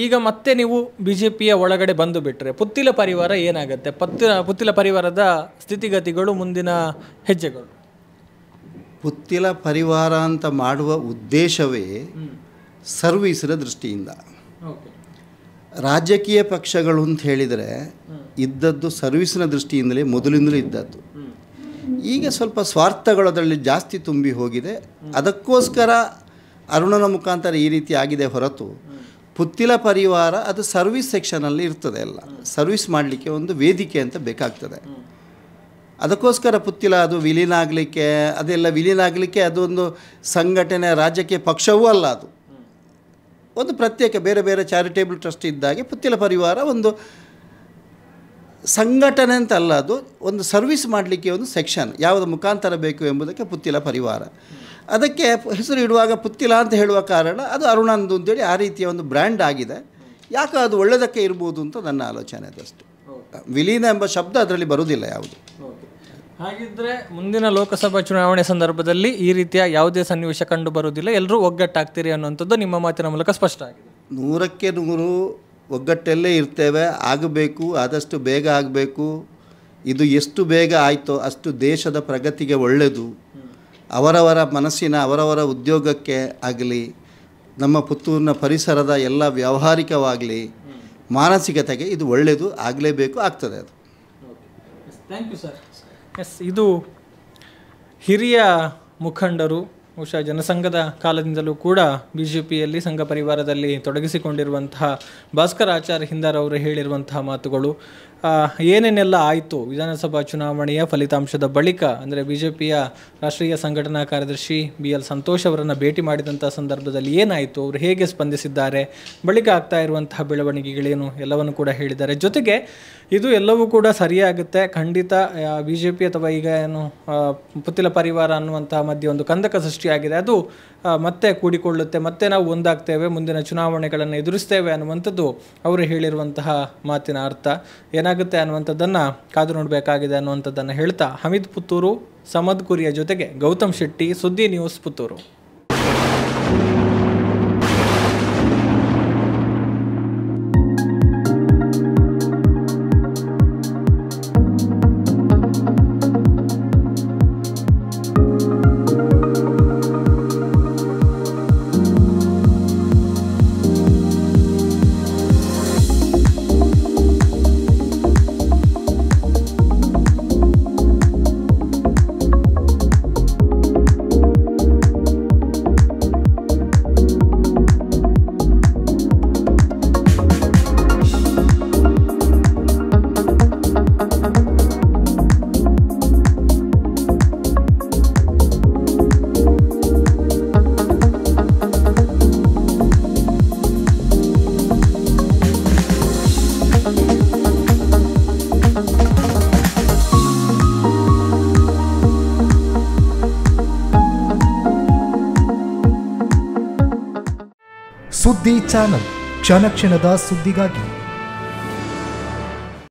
ಈಗ ಮತ್ತೆ ನೀವು ಬಿ ಜೆ ಪಿಯ ಒಳಗಡೆ ಬಂದು ಬಿಟ್ಟರೆ ಪುತ್ತಿಲ ಪರಿವಾರ ಏನಾಗುತ್ತೆ ಪತ್ತಿಲ ಪುತ್ತಿಲ ಪರಿವಾರದ ಸ್ಥಿತಿಗತಿಗಳು ಮುಂದಿನ ಹೆಜ್ಜೆಗಳು ಪುತ್ತಿಲ ಪರಿವಾರ ಅಂತ ಮಾಡುವ ಉದ್ದೇಶವೇ ಸರ್ವೀಸಿನ ದೃಷ್ಟಿಯಿಂದ ರಾಜಕೀಯ ಪಕ್ಷಗಳು ಅಂತ ಹೇಳಿದರೆ ಇದ್ದದ್ದು ಸರ್ವಿಸ್ನ ದೃಷ್ಟಿಯಿಂದಲೇ ಮೊದಲಿಂದಲೂ ಇದ್ದದ್ದು ಈಗ ಸ್ವಲ್ಪ ಅದರಲ್ಲಿ ಜಾಸ್ತಿ ತುಂಬಿ ಹೋಗಿದೆ ಅದಕ್ಕೋಸ್ಕರ ಅರುಣನ ಮುಖಾಂತರ ಈ ರೀತಿ ಆಗಿದೆ ಹೊರತು ಪುತ್ತಿಲ ಪರಿವಾರ ಅದು ಸರ್ವಿಸ್ ಸೆಕ್ಷನಲ್ಲಿ ಇರ್ತದೆ ಎಲ್ಲ ಸರ್ವಿಸ್ ಮಾಡಲಿಕ್ಕೆ ಒಂದು ವೇದಿಕೆ ಅಂತ ಬೇಕಾಗ್ತದೆ ಅದಕ್ಕೋಸ್ಕರ ಪುತ್ತಿಲ ಅದು ವಿಲೀನ ಆಗಲಿಕ್ಕೆ ಅದೆಲ್ಲ ವಿಲೀನ ಆಗಲಿಕ್ಕೆ ಅದೊಂದು ಸಂಘಟನೆ ರಾಜಕೀಯ ಪಕ್ಷವೂ ಅಲ್ಲ ಅದು ಒಂದು ಪ್ರತ್ಯೇಕ ಬೇರೆ ಬೇರೆ ಚಾರಿಟೇಬಲ್ ಟ್ರಸ್ಟ್ ಇದ್ದಾಗೆ ಪುತ್ತಿಲ ಪರಿವಾರ ಒಂದು ಸಂಘಟನೆ ಅಂತ ಅಲ್ಲ ಅದು ಒಂದು ಸರ್ವಿಸ್ ಮಾಡಲಿಕ್ಕೆ ಒಂದು ಸೆಕ್ಷನ್ ಯಾವುದು ಮುಖಾಂತರ ಬೇಕು ಎಂಬುದಕ್ಕೆ ಪುತ್ತಿಲ ಪರಿವಾರ ಅದಕ್ಕೆ ಹೆಸರು ಇಡುವಾಗ ಪುತ್ತಿಲ ಅಂತ ಹೇಳುವ ಕಾರಣ ಅದು ಅರುಣಂದು ಅಂತೇಳಿ ಆ ರೀತಿಯ ಒಂದು ಬ್ರ್ಯಾಂಡ್ ಆಗಿದೆ ಯಾಕೆ ಅದು ಒಳ್ಳೆಯದಕ್ಕೆ ಇರ್ಬೋದು ಅಂತ ನನ್ನ ಆಲೋಚನೆ ಅದಷ್ಟು ವಿಲೀನ ಎಂಬ ಶಬ್ದ ಅದರಲ್ಲಿ ಬರುವುದಿಲ್ಲ ಯಾವುದು ಹಾಗಿದ್ರೆ ಮುಂದಿನ ಲೋಕಸಭಾ ಚುನಾವಣೆ ಸಂದರ್ಭದಲ್ಲಿ ಈ ರೀತಿಯ ಯಾವುದೇ ಸನ್ನಿವೇಶ ಕಂಡು ಬರುವುದಿಲ್ಲ ಎಲ್ಲರೂ ಒಗ್ಗಟ್ಟಾಗ್ತೀರಿ ಅನ್ನುವಂಥದ್ದು ನಿಮ್ಮ ಮಾತಿನ ಮೂಲಕ ಸ್ಪಷ್ಟ ಆಗಿದೆ ನೂರಕ್ಕೆ ನೂರು ಒಗ್ಗಟ್ಟಲ್ಲೇ ಇರ್ತೇವೆ ಆಗಬೇಕು ಆದಷ್ಟು ಬೇಗ ಆಗಬೇಕು ಇದು ಎಷ್ಟು ಬೇಗ ಆಯಿತೋ ಅಷ್ಟು ದೇಶದ ಪ್ರಗತಿಗೆ ಒಳ್ಳೆಯದು ಅವರವರ ಮನಸ್ಸಿನ ಅವರವರ ಉದ್ಯೋಗಕ್ಕೆ ಆಗಲಿ ನಮ್ಮ ಪುತ್ತೂರಿನ ಪರಿಸರದ ಎಲ್ಲ ವ್ಯಾವಹಾರಿಕವಾಗಲಿ ಮಾನಸಿಕತೆಗೆ ಇದು ಒಳ್ಳೆಯದು ಆಗಲೇಬೇಕು ಆಗ್ತದೆ ಅದು ಥ್ಯಾಂಕ್ ಯು ಸರ್ ಎಸ್ ಇದು ಹಿರಿಯ ಮುಖಂಡರು ಬಹುಶಃ ಜನಸಂಘದ ಕಾಲದಿಂದಲೂ ಕೂಡ ಬಿ ಜೆ ಪಿಯಲ್ಲಿ ಸಂಘ ಪರಿವಾರದಲ್ಲಿ ತೊಡಗಿಸಿಕೊಂಡಿರುವಂತಹ ಭಾಸ್ಕರ್ ಆಚಾರ್ಯ ಹಿಂದಾರ್ ಅವರು ಹೇಳಿರುವಂತಹ ಮಾತುಗಳು ಏನೇನೆಲ್ಲ ಆಯಿತು ವಿಧಾನಸಭಾ ಚುನಾವಣೆಯ ಫಲಿತಾಂಶದ ಬಳಿಕ ಅಂದರೆ ಬಿ ಜೆ ಪಿಯ ರಾಷ್ಟ್ರೀಯ ಸಂಘಟನಾ ಕಾರ್ಯದರ್ಶಿ ಬಿ ಎಲ್ ಸಂತೋಷ್ ಅವರನ್ನು ಭೇಟಿ ಮಾಡಿದಂಥ ಸಂದರ್ಭದಲ್ಲಿ ಏನಾಯಿತು ಅವರು ಹೇಗೆ ಸ್ಪಂದಿಸಿದ್ದಾರೆ ಬಳಿಕ ಆಗ್ತಾ ಇರುವಂತಹ ಬೆಳವಣಿಗೆಗಳೇನು ಎಲ್ಲವನ್ನು ಕೂಡ ಹೇಳಿದ್ದಾರೆ ಜೊತೆಗೆ ಇದು ಎಲ್ಲವೂ ಕೂಡ ಸರಿಯಾಗುತ್ತೆ ಖಂಡಿತ ಬಿ ಜೆ ಪಿ ಅಥವಾ ಈಗ ಏನು ಪುತ್ತಿಲ ಪರಿವಾರ ಅನ್ನುವಂತಹ ಮಧ್ಯೆ ಒಂದು ಕಂದಕ ಸೃಷ್ಟಿಯಾಗಿದೆ ಅದು ಮತ್ತೆ ಕೂಡಿಕೊಳ್ಳುತ್ತೆ ಮತ್ತೆ ನಾವು ಒಂದಾಗ್ತೇವೆ ಮುಂದಿನ ಚುನಾವಣೆಗಳನ್ನು ಎದುರಿಸ್ತೇವೆ ಅನ್ನುವಂಥದ್ದು ಅವರು ಹೇಳಿರುವಂತಹ ಮಾತಿನ ಅರ್ಥ ಏನ ಏನಾಗುತ್ತೆ ಅನ್ನುವಂಥದ್ದನ್ನು ಕಾದು ನೋಡಬೇಕಾಗಿದೆ ಅನ್ನುವಂಥದ್ದನ್ನು ಹೇಳ್ತಾ ಹಮೀದ್ ಪುತ್ತೂರು ಸಮದ್ ಕುರಿಯ ಜೊತೆಗೆ ಗೌತಮ್ ಶೆಟ್ಟಿ ಸುದ್ದಿ ನ್ಯೂಸ್ ಪುತ್ತೂರು ಚಾನಲ್ ಕ್ಷಣ ಕ್ಷಣದ ಸುದ್ದಿಗಾಗಿ